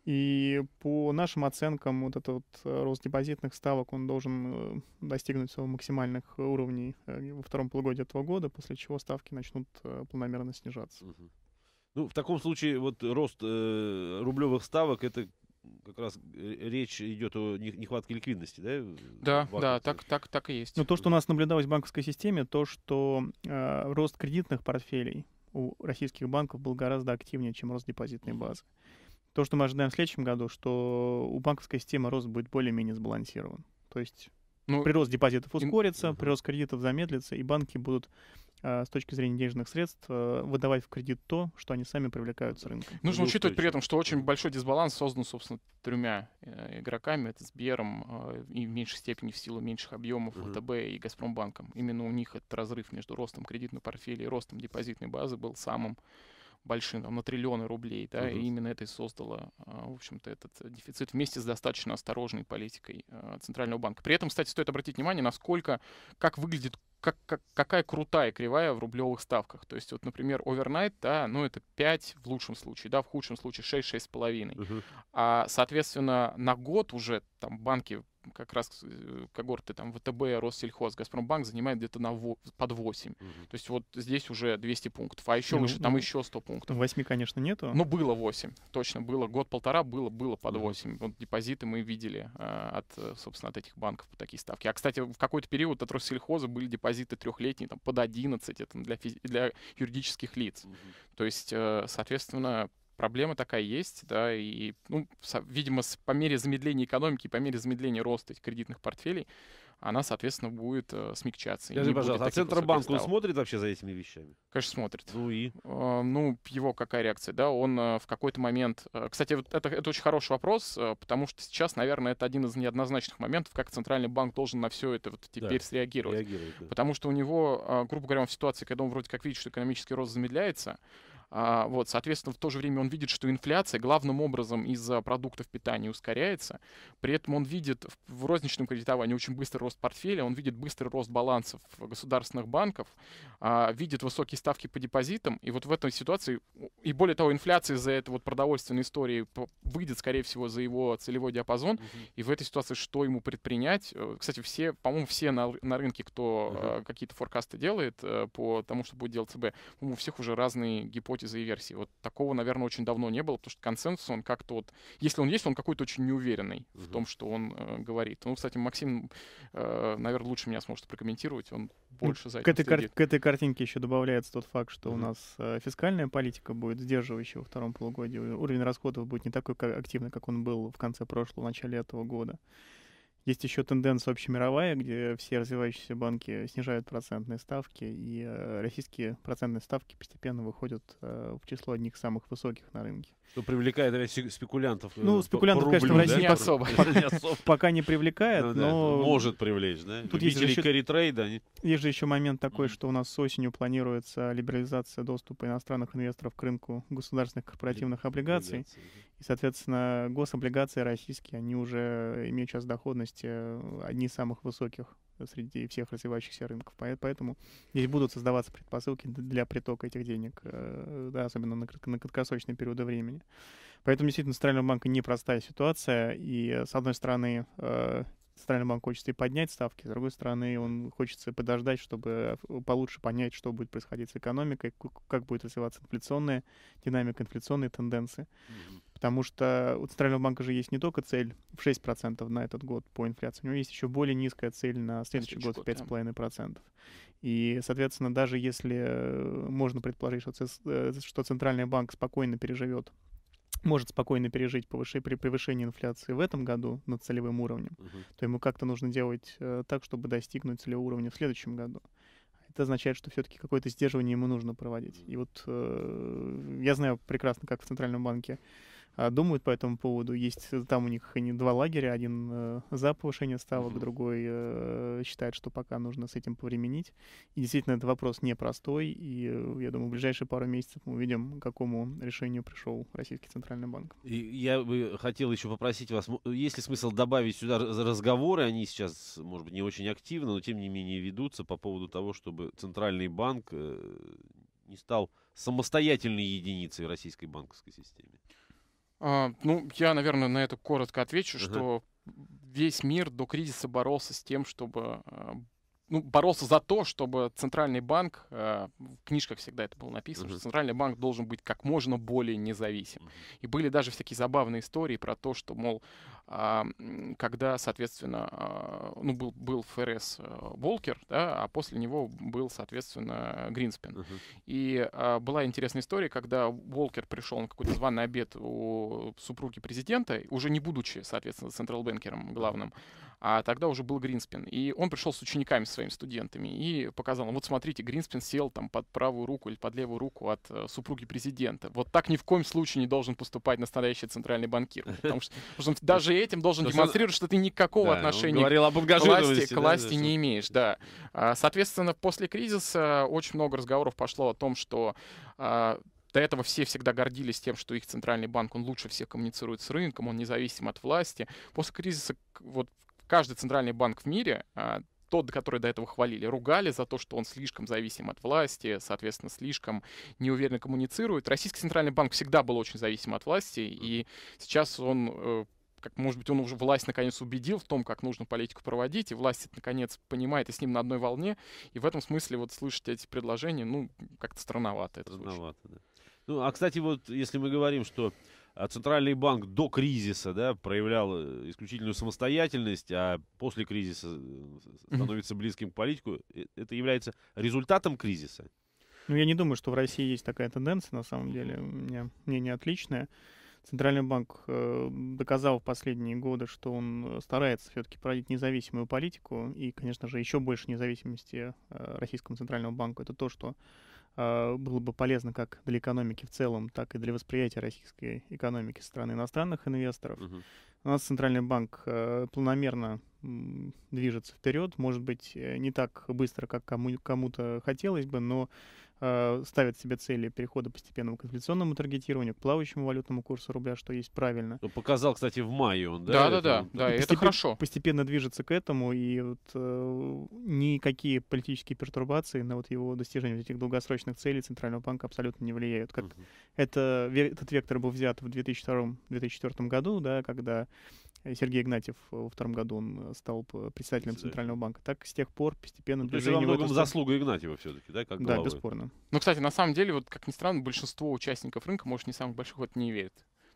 И по нашим оценкам вот этот вот э, рост депозитных ставок, он должен э, достигнуть своего максимальных уровней э, во втором полугодии этого года, после чего ставки начнут планомерно снижаться. Угу. Ну, в таком случае вот рост э, рублевых ставок это как раз э, речь идет о нехватке ликвидности, да? Э, да, да, так, так, так и есть. Но то, что у нас наблюдалось в банковской системе, то, что э, рост кредитных портфелей у российских банков был гораздо активнее, чем рост депозитной базы. То, что мы ожидаем в следующем году, что у банковской системы рост будет более-менее сбалансирован. То есть ну, прирост депозитов ускорится, и... прирост кредитов замедлится, и банки будут а, с точки зрения денежных средств э, выдавать в кредит то, что они сами привлекают с рынка. Нужно учитывать при этом, что очень большой дисбаланс создан, собственно, тремя э, игроками. Это Сбером э, и в меньшей степени в силу меньших объемов угу. ВТБ и Газпромбанком. Именно у них этот разрыв между ростом кредитного портфеля и ростом депозитной базы был самым большие там, на триллионы рублей, да, угу. и именно это и создало, а, в общем-то, этот э, дефицит вместе с достаточно осторожной политикой а, Центрального банка. При этом, кстати, стоит обратить внимание, насколько, как выглядит как, как, какая крутая кривая в рублевых ставках. То есть, вот, например, овернайт, да, ну это 5 в лучшем случае, да, в худшем случае 6-6,5. Uh-huh. А, соответственно, на год уже там банки как раз когорты э, там ВТБ, Россельхоз, Газпромбанк занимает где-то на во, под 8. Угу. То есть вот здесь уже 200 пунктов, а еще не, ну, выше, ну, там еще 100 пунктов. 8, конечно, нету. Но ну, было 8, точно, было год-полтора, было, было под 8. Вот депозиты мы видели а, от, э, собственно, от этих банков по такие ставки. А, кстати, в какой-то период от Россельхоза были депозиты трехлетние, там, под 11, это для, физи- для юридических лиц. Угу. То есть, соответственно, проблема такая есть, да, и, ну, видимо, по мере замедления экономики, по мере замедления роста этих кредитных портфелей, она, соответственно, будет э, смягчаться. Скажи, пожалуйста, а Центробанк, он смотрит вообще за этими вещами? Конечно, смотрит. Ну и? Э, ну, его какая реакция, да? Он э, в какой-то момент... Э, кстати, вот это, это очень хороший вопрос, э, потому что сейчас, наверное, это один из неоднозначных моментов, как Центральный банк должен на все это вот теперь да, среагировать. Да. Потому что у него, э, грубо говоря, он в ситуации, когда он вроде как видит, что экономический рост замедляется, а, вот, соответственно, в то же время он видит, что инфляция главным образом из-за продуктов питания ускоряется. При этом он видит в розничном кредитовании очень быстрый рост портфеля, он видит быстрый рост балансов государственных банков, а, видит высокие ставки по депозитам. И вот в этой ситуации, и более того, инфляция из-за этой вот продовольственной истории выйдет, скорее всего, за его целевой диапазон. uh И в этой ситуации что ему предпринять? Э, кстати, все, по-моему, все на, на рынке, кто uh какие-то форкасты делает э, по тому, что будет делать ЦБ, у всех уже разные гипотезы гипотезы и версии. Вот такого, наверное, очень давно не было, потому что консенсус, он как-то вот, если он есть, он какой-то очень неуверенный угу. в том, что он э, говорит. Ну, кстати, Максим, э, наверное, лучше меня сможет прокомментировать, он ну, больше за к этой, кар- к этой картинке еще добавляется тот факт, что угу. у нас э, фискальная политика будет сдерживающая во втором полугодии, уровень расходов будет не такой как, активный, как он был в конце прошлого, начале этого года. Есть еще тенденция общемировая, где все развивающиеся банки снижают процентные ставки, и э, российские процентные ставки постепенно выходят э, в число одних самых высоких на рынке. Что привлекает спекулянтов? Э, ну, спекулянтов, по, рублю, конечно, в России да? особо. пока не привлекает, ну но... Ну, может привлечь, да? Тут есть же еще момент такой, что у нас осенью планируется либерализация доступа иностранных инвесторов к рынку государственных корпоративных облигаций. И, соответственно, гособлигации российские, они уже имеют сейчас доходность стоимость э, одни из самых высоких среди всех развивающихся рынков. Поэтому здесь будут создаваться предпосылки для притока этих денег, э, да, особенно на, на краткосрочные периоды времени. Поэтому действительно Центрального банка непростая ситуация, и э, с одной стороны Центральный банк хочется и поднять ставки, с другой стороны, он хочется подождать, чтобы получше понять, что будет происходить с экономикой, как будет развиваться инфляционная динамика, инфляционные тенденции. Mm-hmm. Потому что у Центрального банка же есть не только цель в 6% на этот год по инфляции, у него есть еще более низкая цель на следующий, следующий год, год в 5,5%. Да. И, соответственно, даже если э, можно предположить, что, э, что Центральный банк спокойно переживет может спокойно пережить повышение, при превышении инфляции в этом году над целевым уровнем, угу. то ему как-то нужно делать э, так, чтобы достигнуть целевого уровня в следующем году. Это означает, что все-таки какое-то сдерживание ему нужно проводить. И вот я знаю прекрасно, как в Центральном банке а, думают по этому поводу. Есть э, там у них они два лагеря, один э, за повышение ставок, mm-hmm. другой э, считает, что пока нужно с этим повременить. И действительно, это вопрос непростой, и я думаю, в ближайшие пару месяцев мы увидим, к какому решению пришел Российский Центральный Банк. И я бы хотел еще попросить вас, есть ли смысл добавить сюда разговоры, они сейчас, может быть, не очень активно, но тем не менее ведутся по поводу того, чтобы Центральный Банк не стал самостоятельной единицей в российской банковской системе. А, ну, я, наверное, на это коротко отвечу, угу. что весь мир до кризиса боролся с тем, чтобы а, ну, боролся за то, чтобы центральный банк, э, в книжках всегда это было написано, uh-huh. что центральный банк должен быть как можно более независим. Uh-huh. И были даже всякие забавные истории про то, что, мол, э, когда, соответственно, э, ну, был, был ФРС э, Волкер, да, а после него был, соответственно, Гринспен. Uh-huh. И э, была интересная история, когда Волкер пришел на какой-то званый обед у супруги президента, уже не будучи, соответственно, централ-бенкером главным, uh-huh а тогда уже был Гринспен. И он пришел с учениками, своими студентами, и показал, вот смотрите, Гринспен сел там под правую руку или под левую руку от э, супруги президента. Вот так ни в коем случае не должен поступать настоящий центральный банкир. Потому что, потому что даже этим должен демонстрировать, что ты никакого да, отношения к власти, к власти да, не имеешь. Да. А, соответственно, после кризиса очень много разговоров пошло о том, что а, до этого все всегда гордились тем, что их центральный банк, он лучше всех коммуницирует с рынком, он независим от власти. После кризиса вот каждый центральный банк в мире а, тот, который до этого хвалили, ругали за то, что он слишком зависим от власти, соответственно, слишком неуверенно коммуницирует. Российский центральный банк всегда был очень зависим от власти, и сейчас он э, как, может быть, он уже власть наконец убедил в том, как нужно политику проводить, и власть это наконец понимает и с ним на одной волне. И в этом смысле вот слышать эти предложения, ну, как-то странновато это Странновато, звучит. да. Ну, а, кстати, вот если мы говорим, что а Центральный банк до кризиса да, проявлял э, исключительную самостоятельность, а после кризиса э, становится близким к политику. Э, это является результатом кризиса? Ну, я не думаю, что в России есть такая тенденция, на самом деле. У меня мнение отличное. Центральный банк э, доказал в последние годы, что он старается все-таки проводить независимую политику и, конечно же, еще больше независимости э, Российскому Центральному банку. Это то, что а, было бы полезно как для экономики в целом, так и для восприятия российской экономики со стороны иностранных инвесторов. Угу. У нас Центральный банк э, планомерно движется вперед, может быть, э, не так быстро, как кому- кому-то хотелось бы, но Э, ставят себе цели перехода постепенно к инфляционному таргетированию, к плавающему валютному курсу рубля, что есть правильно. Ну, показал, кстати, в мае он, да? Да, это, да, да, да, это хорошо. Постепенно движется к этому, и вот э, никакие политические пертурбации на вот его достижение этих долгосрочных целей Центрального банка абсолютно не влияют. Как угу. Это, этот вектор был взят в 2002-2004 году, да, когда Сергей Игнатьев э, во втором году он э, стал председателем Центрального банка. Так с тех пор постепенно ну, движение... То есть во многом сторону... заслуга Игнатьева все-таки, да, как Да, бесспорно. Ну, кстати, на самом деле, вот как ни странно, большинство участников рынка, может, не самых больших, вот не верит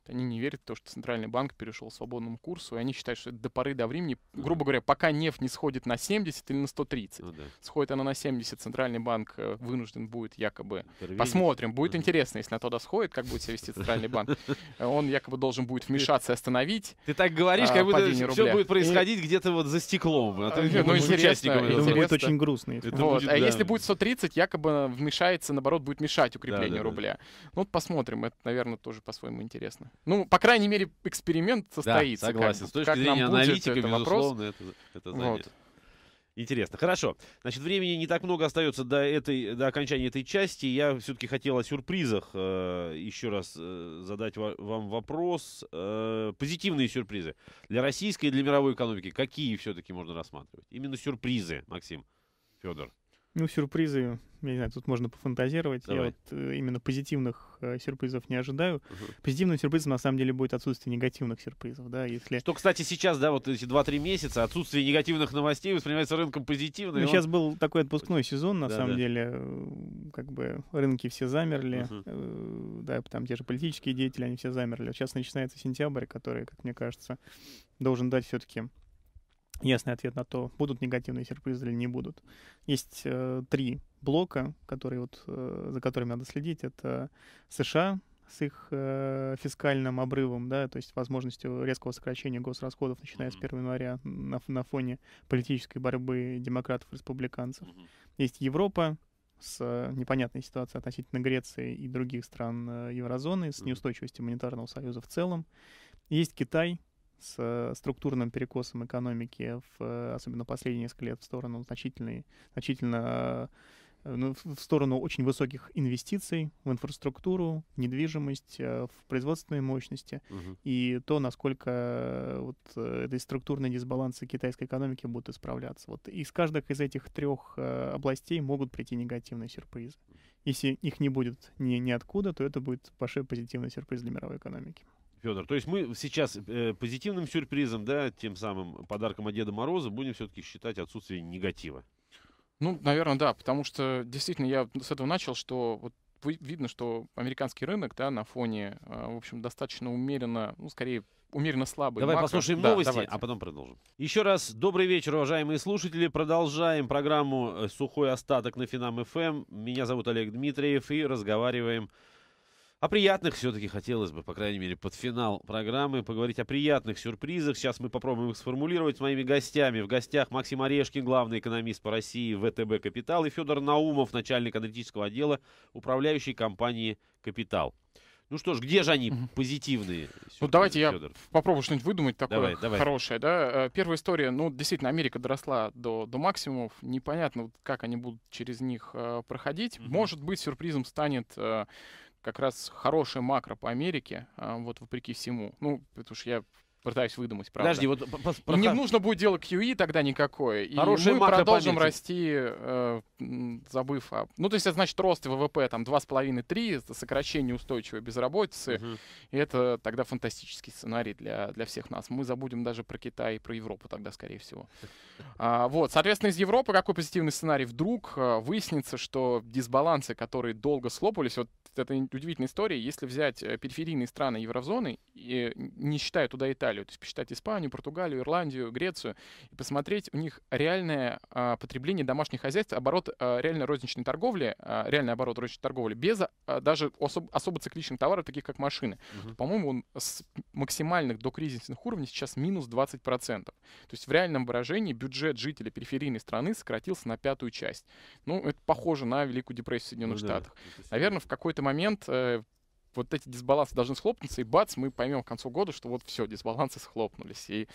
они не верят в то, что Центральный банк перешел к свободному курсу, и они считают, что это до поры до времени, грубо говоря, пока нефть не сходит на 70 или на 130. Ну, да. Сходит она на 70, Центральный банк э, вынужден будет якобы... Интервью. Посмотрим, будет интересно, если на то досходит, как будет себя вести Центральный банк. Он якобы должен будет вмешаться и остановить Ты так говоришь, а, как будто все будет происходить где-то вот за стеклом. А ты, ну, интересно. Это будет очень грустно. Вот. А если будет 130, якобы вмешается, наоборот, будет мешать укреплению рубля. Ну, посмотрим. Это, наверное, тоже по-своему интересно. Ну, по крайней мере, эксперимент состоится. Да, согласен. Как, С точки зрения аналитика, будет, это вопрос. это, это Вот. Интересно. Хорошо. Значит, времени не так много остается до, этой, до окончания этой части. Я все-таки хотел о сюрпризах э, еще раз э, задать ва- вам вопрос. Э, позитивные сюрпризы для российской и для мировой экономики. Какие все-таки можно рассматривать? Именно сюрпризы, Максим, Федор. Ну, сюрпризы, я не знаю, тут можно пофантазировать. Давай. Я вот э, именно позитивных э, сюрпризов не ожидаю. Угу. Позитивным сюрпризом на самом деле будет отсутствие негативных сюрпризов, да, если... Что, кстати, сейчас, да, вот эти 2-3 месяца отсутствие негативных новостей воспринимается рынком позитивно. Ну, сейчас был такой отпускной сезон, на да, самом да. деле, э, как бы рынки все замерли, угу. э, да, там те же политические деятели, они все замерли. Сейчас начинается сентябрь, который, как мне кажется, должен дать все-таки ясный ответ на то, будут негативные сюрпризы или не будут. Есть э, три блока, которые вот, э, за которыми надо следить. Это США с их э, фискальным обрывом, да, то есть возможностью резкого сокращения госрасходов, начиная с 1 января на, на фоне политической борьбы демократов и республиканцев. Есть Европа с э, непонятной ситуацией относительно Греции и других стран э, еврозоны, с неустойчивостью монетарного союза в целом. Есть Китай, с структурным перекосом экономики, в, э, особенно последние несколько лет, в сторону значительной, значительно э, ну, в сторону очень высоких инвестиций в инфраструктуру, в недвижимость, э, в производственные мощности. Угу. И то, насколько вот эти структурные дисбалансы китайской экономики будут исправляться. Вот из каждых из этих трех областей могут прийти негативные сюрпризы. Если их не будет ни, ниоткуда, то это будет большой позитивный сюрприз для мировой экономики. Федор. То есть мы сейчас э, позитивным сюрпризом, да, тем самым подарком от Деда Мороза будем все-таки считать отсутствие негатива. Ну, наверное, да, потому что действительно я с этого начал, что вот видно, что американский рынок, да, на фоне, э, в общем, достаточно умеренно, ну, скорее умеренно слабый. Давай макро. послушаем да, новости, давайте. а потом продолжим. Еще раз добрый вечер, уважаемые слушатели. Продолжаем программу э, «Сухой остаток» на Финам-ФМ. Эм. Меня зовут Олег Дмитриев и разговариваем о приятных все-таки хотелось бы, по крайней мере, под финал программы поговорить о приятных сюрпризах. Сейчас мы попробуем их сформулировать с моими гостями. В гостях Максим Орешкин, главный экономист по России ВТБ «Капитал», и Федор Наумов, начальник аналитического отдела управляющей компании «Капитал». Ну что ж, где же они позитивные? Ну давайте Федор? я попробую что-нибудь выдумать такое давай, давай. хорошее. Да? Э, первая история, ну действительно, Америка доросла до, до максимумов. Непонятно, как они будут через них э, проходить. Угу. Может быть, сюрпризом станет э, как раз хорошее макро по Америке, а, вот вопреки всему. Ну, потому что я Пытаюсь выдумать, правда. Подожди, вот... Про... Не нужно будет делать QE тогда никакое. И Хорошая мы продолжим расти, э, забыв о... Ну, то есть это значит рост ВВП там 2,5-3, сокращение устойчивой безработицы. Угу. И это тогда фантастический сценарий для, для всех нас. Мы забудем даже про Китай и про Европу тогда, скорее всего. А, вот, соответственно, из Европы какой позитивный сценарий? Вдруг э, выяснится, что дисбалансы, которые долго слопались, вот это удивительная история, если взять э, периферийные страны еврозоны, и не считая туда Италию, Португалию. То есть посчитать Испанию, Португалию, Ирландию, Грецию и посмотреть у них реальное а, потребление домашних хозяйств, оборот а, реально розничной торговли, а, реальный оборот розничной торговли, без а, даже особ, особо цикличных товаров, таких как машины. Угу. По-моему, он с максимальных докризисных уровней сейчас минус 20%. То есть в реальном выражении бюджет жителей периферийной страны сократился на пятую часть. Ну, это похоже на Великую депрессию в ну Соединенных ну, Штатах. Да, Наверное, в какой-то момент э, вот эти дисбалансы должны схлопнуться, и бац, мы поймем к концу года, что вот все, дисбалансы схлопнулись. И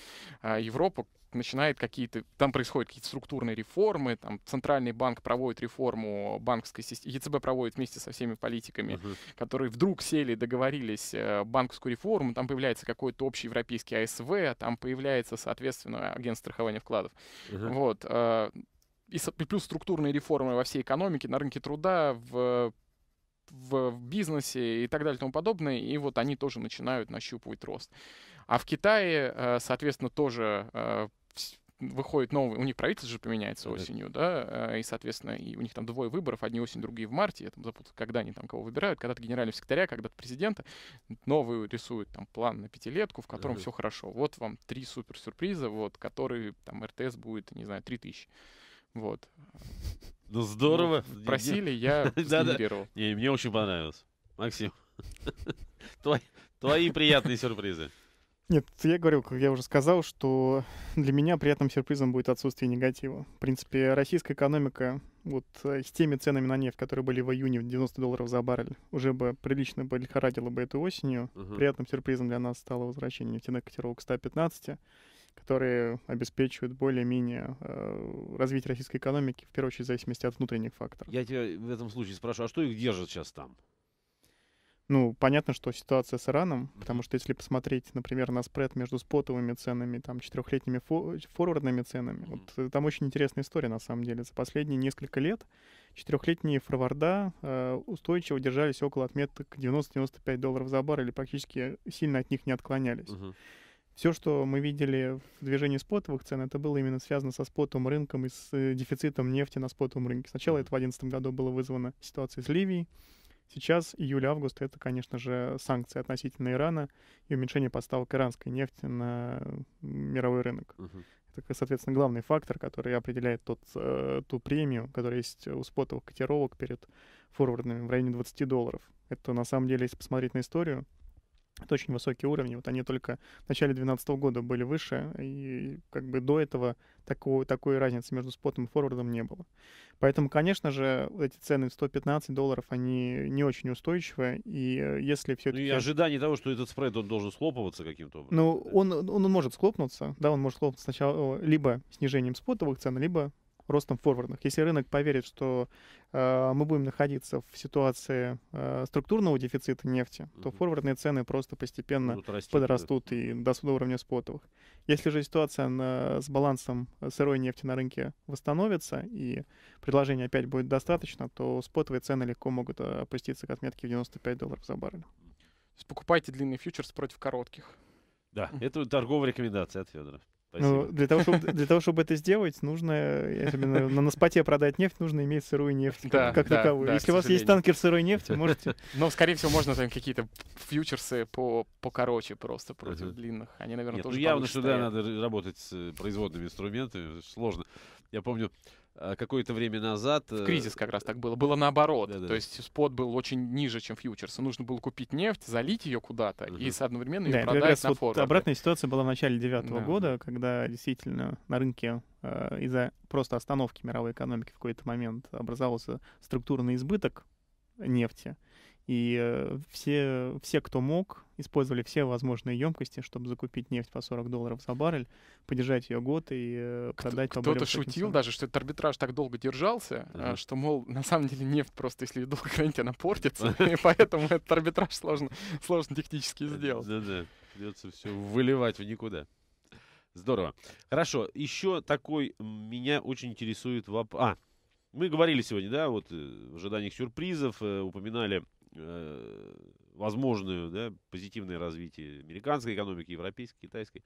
а, Европа начинает какие-то, там происходят какие-то структурные реформы, там центральный банк проводит реформу банковской системы, ЕЦБ проводит вместе со всеми политиками, uh-huh. которые вдруг сели, договорились э, банковскую реформу, там появляется какой-то общий европейский АСВ, там появляется, соответственно, агент страхования вкладов. Uh-huh. Вот. Э, и плюс структурные реформы во всей экономике, на рынке труда, в в, бизнесе и так далее и тому подобное, и вот они тоже начинают нащупывать рост. А в Китае, э, соответственно, тоже э, выходит новый, у них правительство же поменяется осенью, да, э, и, соответственно, и у них там двое выборов, одни осень, другие в марте, я там запутал, когда они там кого выбирают, когда-то генерального секретаря, а когда-то президента, новый рисуют там план на пятилетку, в котором да, все хорошо. Вот вам три супер сюрприза, вот, которые там РТС будет, не знаю, три тысячи. Вот. Ну, здорово. Ну, просили, я сгенерировал. Не, мне очень понравилось. Максим, твои приятные сюрпризы. Нет, я говорил, как я уже сказал, что для меня приятным сюрпризом будет отсутствие негатива. В принципе, российская экономика вот э, с теми ценами на нефть, которые были в июне в 90 долларов за баррель, уже бы прилично бы лихорадила бы эту осенью. Угу. Приятным сюрпризом для нас стало возвращение нефтяных котировок к 115 которые обеспечивают более-менее э, развитие российской экономики, в первую очередь, в зависимости от внутренних факторов. Я тебя в этом случае спрошу, а что их держит сейчас там? Ну, понятно, что ситуация с Ираном, потому что если посмотреть, например, на спред между спотовыми ценами, там, четырехлетними форвардными ценами, вот там очень интересная история, на самом деле. За последние несколько лет четырехлетние форварда э, устойчиво держались около отметок 90-95 долларов за баррель и практически сильно от них не отклонялись. Uh-huh. Все, что мы видели в движении спотовых цен, это было именно связано со спотовым рынком и с э, дефицитом нефти на спотовом рынке. Сначала это в 2011 году было вызвано ситуацией с Ливией, Сейчас июль-август это, конечно же, санкции относительно Ирана и уменьшение поставок иранской нефти на мировой рынок. Это, соответственно, главный фактор, который определяет тот, э, ту премию, которая есть у спотовых котировок перед форвардными в районе 20 долларов. Это на самом деле, если посмотреть на историю, это очень высокие уровни. Вот они только в начале 2012 года были выше, и как бы до этого такой, такой разницы между спотом и форвардом не было. Поэтому, конечно же, эти цены в 115 долларов, они не очень устойчивы, и э, если все ну, это... и ожидание того, что этот спред, он должен слопываться каким-то образом. Ну, он, он может схлопнуться, да, он может схлопнуться сначала либо снижением спотовых цен, либо ростом форвардных. Если рынок поверит, что э, мы будем находиться в ситуации э, структурного дефицита нефти, mm-hmm. то форвардные цены просто постепенно расти, подрастут да. и до уровня спотовых. Если же ситуация на, с балансом э, сырой нефти на рынке восстановится и предложения опять будет достаточно, то спотовые цены легко могут э, опуститься к отметке в 95 долларов за баррель. Покупайте длинный фьючерс против коротких. Да, это торговая рекомендация от Федора. Ну, для того, чтобы, для того, чтобы это сделать, нужно, особенно на споте продать нефть, нужно иметь сырую нефть да, как да, таковую. Да, Если у вас есть танкер сырой нефти, можете... Но, ну, скорее всего, можно там какие-то фьючерсы по покороче просто против длинных. Они, наверное, Нет, тоже ну, явно, сюда надо работать с э, производными инструментами, сложно. Я помню, Э, какое-то время назад. В э, кризис как раз так было. Было наоборот. Да-да. То есть спот был очень ниже, чем фьючерсы. Нужно было купить нефть, залить ее куда-то угу. и одновременно ее да, продать на вот форум. Обратная ситуация была в начале девятого да. года, когда действительно на рынке э, из-за просто остановки мировой экономики в какой-то момент образовался структурный избыток нефти. И э, все, все, кто мог, использовали все возможные емкости, чтобы закупить нефть по 40 долларов за баррель, поддержать ее год и э, продать кто, по Кто-то шутил даже, что этот арбитраж так долго держался, да. Э, что, мол, на самом деле нефть просто, если долго хранить, она портится, и поэтому этот арбитраж сложно, сложно технически сделать. Да-да, придется все выливать в никуда. Здорово. Хорошо, еще такой меня очень интересует вопрос. А, мы говорили сегодня, да, вот в ожиданиях сюрпризов, упоминали Э, возможное да, позитивное развитие американской экономики, европейской, китайской.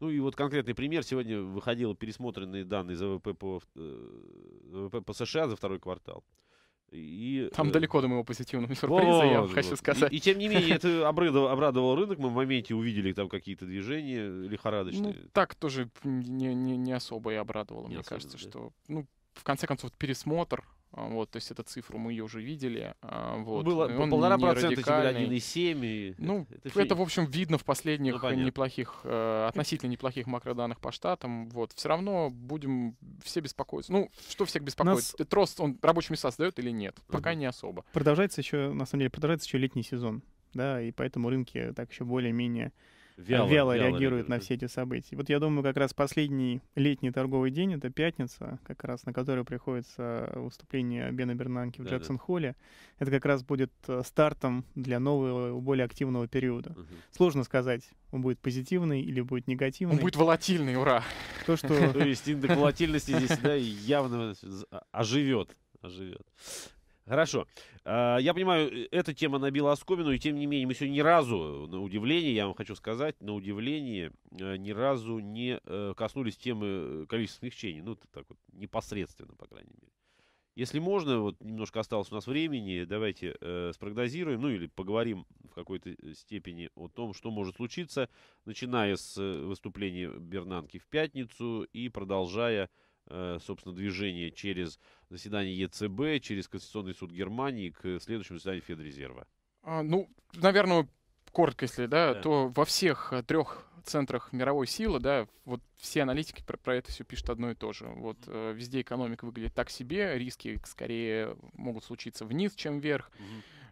Ну и вот конкретный пример. Сегодня выходили пересмотренные данные за ВВП по, ВВП э, по США за второй квартал. И, Там э, далеко до моего позитивного сюрприза, о, я вам хочу сказать. И, и тем не менее, это обрадовало, обрадовало рынок. Мы в моменте увидели там какие-то движения лихорадочные. Ну, так тоже не, не, не особо и обрадовало, не мне особенно, кажется, да? что ну, в конце концов пересмотр а, вот, то есть эта цифра мы ее уже видели. А, вот. Было Он полтора процента, теперь 1,7. И... Ну, это, это, это, в общем, видно в последних ну, неплохих, э, относительно неплохих макроданных по штатам. Вот, все равно будем все беспокоиться. Ну, что всех беспокоит? Нас... Трост, он рабочие места создает или нет? Пока не особо. Продолжается еще, на самом деле, продолжается еще летний сезон. Да, и поэтому рынки так еще более-менее вяло, вяло, вяло реагирует, на все эти события. Вот я думаю, как раз последний летний торговый день, это пятница, как раз на которую приходится выступление Бена Бернанки в да, Джексон-Холле. Да. Это как раз будет э, стартом для нового, более активного периода. Угу. Сложно сказать, он будет позитивный или будет негативный. Он будет волатильный, ура! То, что... То есть индекс волатильности здесь явно а, оживет. оживет. Хорошо. А, я понимаю, э, эта тема набила оскомину, и тем не менее, мы сегодня ни разу, на удивление, я вам хочу сказать, на удивление, э, ни разу не э, коснулись темы количественных чений. Ну, так вот, непосредственно, по крайней мере. Если можно, вот немножко осталось у нас времени, давайте э, спрогнозируем, ну или поговорим в какой-то степени о том, что может случиться, начиная с выступления Бернанки в пятницу и продолжая Э, собственно, движение через заседание ЕЦБ, через Конституционный суд Германии к следующему заседанию Федрезерва? А, ну, наверное, коротко, если, да, да, то во всех э, трех центрах мировой силы, да, вот все аналитики про, про это все пишут одно и то же. Вот э, везде экономика выглядит так себе, риски скорее могут случиться вниз, чем вверх. Угу.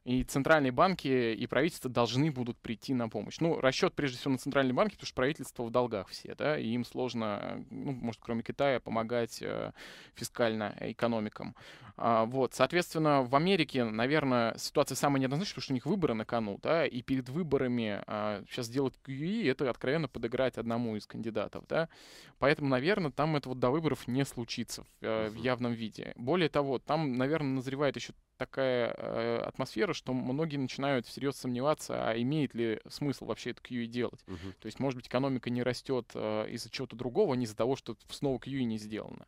И центральные банки и правительство должны будут прийти на помощь. Ну, расчет прежде всего на центральные банки, потому что правительство в долгах все, да, и им сложно, ну, может, кроме Китая, помогать э, фискально э, экономикам. А, вот, соответственно, в Америке, наверное, ситуация самая неоднозначная, потому что у них выборы на кону, да, и перед выборами сейчас а, делать QE — это откровенно подыграть одному из кандидатов, да. Поэтому, наверное, там это вот до выборов не случится э, в, в явном виде. Более того, там, наверное, назревает еще такая э, атмосфера, что многие начинают всерьез сомневаться, а имеет ли смысл вообще это QE делать. Uh-huh. То есть, может быть, экономика не растет э, из-за чего-то другого, не из-за того, что снова QE не сделано.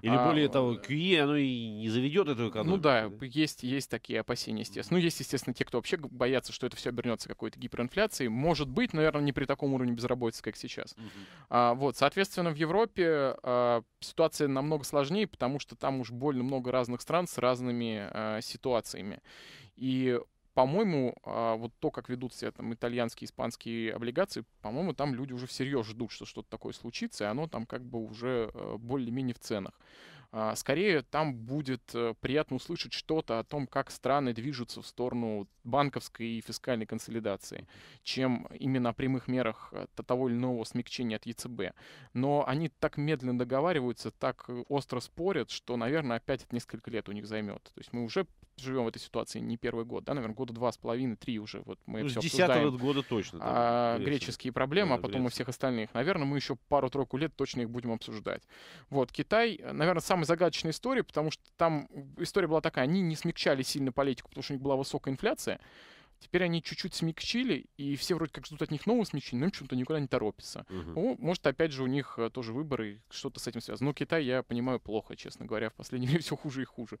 Или а, более того, QE, оно и не заведет доведет эту ну экономику. Ну да, есть, есть такие опасения, естественно. Ну, есть, естественно, те, кто вообще боятся, что это все обернется какой-то гиперинфляцией. Может быть, наверное, не при таком уровне безработицы, как сейчас. Угу. А, вот, соответственно, в Европе а, ситуация намного сложнее, потому что там уж больно много разных стран с разными а, ситуациями. И по-моему, а, вот то, как ведут себя там итальянские, испанские облигации, по-моему, там люди уже всерьез ждут, что что-то такое случится, и оно там как бы уже а, более-менее в ценах. А, скорее, там будет э, приятно услышать что-то о том, как страны движутся в сторону банковской и фискальной консолидации, чем именно о прямых мерах э, того или иного смягчения от ЕЦБ. Но они так медленно договариваются, так э, остро спорят, что, наверное, опять это несколько лет у них займет. То есть мы уже живем в этой ситуации не первый год, да, наверное, года два с половиной, три уже, вот мы ну, все с обсуждаем. года точно. Да, а, греческие проблемы, да, а потом Греция. и всех остальных. Наверное, мы еще пару-тройку лет точно их будем обсуждать. Вот, Китай, наверное, самая загадочная история, потому что там история была такая, они не смягчали сильно политику, потому что у них была высокая инфляция, Теперь они чуть-чуть смягчили, и все вроде как ждут от них нового смягчения, но им почему-то никуда не торопится. Угу. Ну, может, опять же, у них э, тоже выборы, что-то с этим связано. Но ну, Китай, я понимаю, плохо, честно говоря. В последнее время все хуже и хуже.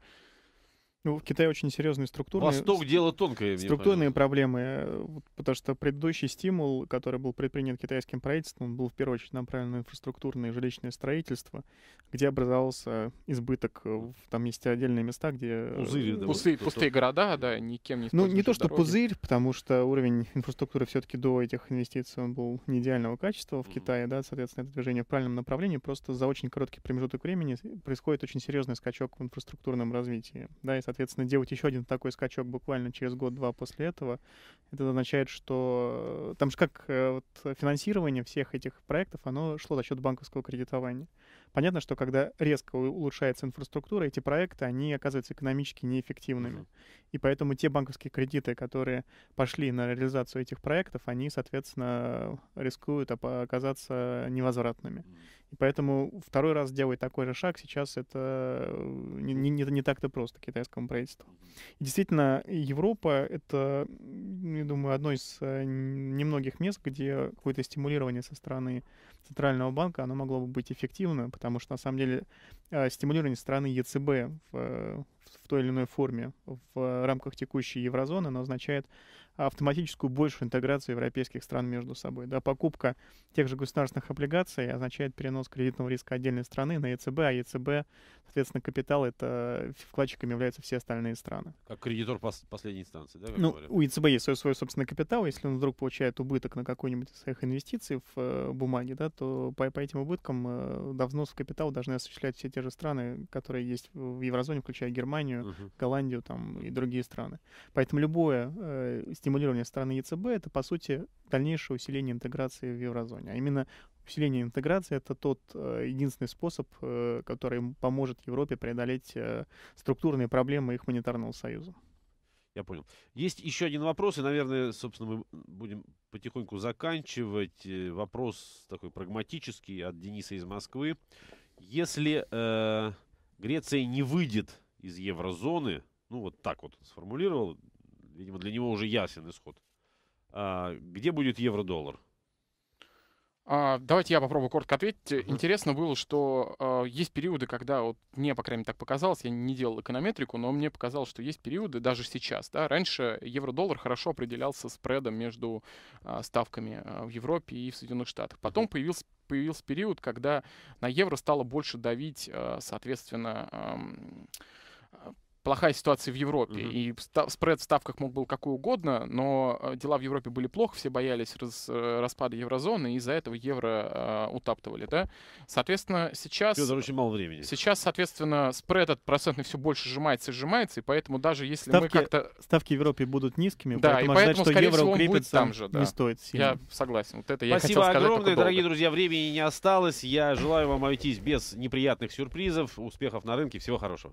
Ну, в Китае очень серьезные структурные... Восток — дело тонкое. Структурные проблемы, э, потому что предыдущий стимул, который был предпринят китайским правительством, был в первую очередь направлен на инфраструктурное и жилищное строительство, где образовался избыток. Э, там есть отдельные места, где... Э, пузырь, да, пустые, вот, пустые города, да, никем не Ну, не то, что дороги. пузырь, потому что уровень инфраструктуры все-таки до этих инвестиций он был не идеального качества в mm-hmm. Китае, да, соответственно, это движение в правильном направлении, просто за очень короткий промежуток времени происходит очень серьезный скачок в инфраструктурном развитии, да, и, соответственно, соответственно, делать еще один такой скачок буквально через год-два после этого, это означает, что э, там же как э, вот, финансирование всех этих проектов, оно шло за счет банковского кредитования. Понятно, что когда резко улучшается инфраструктура, эти проекты, они оказываются экономически неэффективными. И поэтому те банковские кредиты, которые пошли на реализацию этих проектов, они, соответственно, рискуют оказаться невозвратными. Поэтому второй раз делать такой же шаг сейчас это э, не, не, не так-то просто китайскому правительству. И действительно, Европа — это, я думаю, одно из э, немногих мест, где какое-то стимулирование со стороны Центрального банка, оно могло бы быть эффективно, потому что, на самом деле, э, стимулирование страны ЕЦБ в, в той или иной форме в рамках текущей еврозоны, оно означает автоматическую большую интеграцию европейских стран между собой. Да, покупка тех же государственных облигаций означает перенос кредитного риска отдельной страны на ЕЦБ, а ЕЦБ, соответственно, капитал — это вкладчиками являются все остальные страны. Как кредитор пос последней инстанции, да? Ну, у ЕЦБ есть свой, свой собственный капитал. Если он вдруг получает убыток на какой-нибудь из своих инвестиций в э, бумаге, да, то по, по этим убыткам э, до взнос в капитал должны осуществлять все те же страны, которые есть в еврозоне, включая Германию, uh -huh. Голландию там, и другие страны. Поэтому любое э, стимулирование страны ЕЦБ — это, по сути, дальнейшее усиление интеграции в еврозоне. А именно усиление интеграции — это тот э, единственный способ, э, который поможет Европе преодолеть э, структурные проблемы их монетарного союза. Я понял. Есть еще один вопрос, и, наверное, собственно, мы будем потихоньку заканчивать. Э, вопрос такой прагматический от Дениса из Москвы. Если э, Греция не выйдет из еврозоны, ну вот так вот сформулировал Видимо, для него уже ясен исход. А, где будет евро-доллар? А, давайте я попробую коротко ответить. Uh-huh. Интересно было, что а, есть периоды, когда вот мне, по крайней мере, так показалось, я не делал эконометрику, но мне показалось, что есть периоды даже сейчас. Да, раньше евро-доллар хорошо определялся спредом между а, ставками а, в Европе и в Соединенных Штатах. Потом uh-huh. появился появился период, когда на евро стало больше давить, а, соответственно, плохая ситуация в Европе, mm-hmm. и спред в ставках мог был какой угодно, но э, дела в Европе были плохо, все боялись раз- э, распада еврозоны, и из-за этого евро э, утаптывали, да. Соответственно, сейчас... Федор, очень мало времени. Сейчас, соответственно, спред этот процентный все больше сжимается и сжимается, и поэтому даже если ставки, мы как-то... Ставки в Европе будут низкими, да, поэтому и поэтому, ожидать, что евро всего, укрепится, там же, да. не стоит сильно. Я согласен. Вот это Спасибо я хотел сказать огромное, дорогие друзья, времени не осталось. Я желаю вам обойтись без неприятных сюрпризов, успехов на рынке, всего хорошего.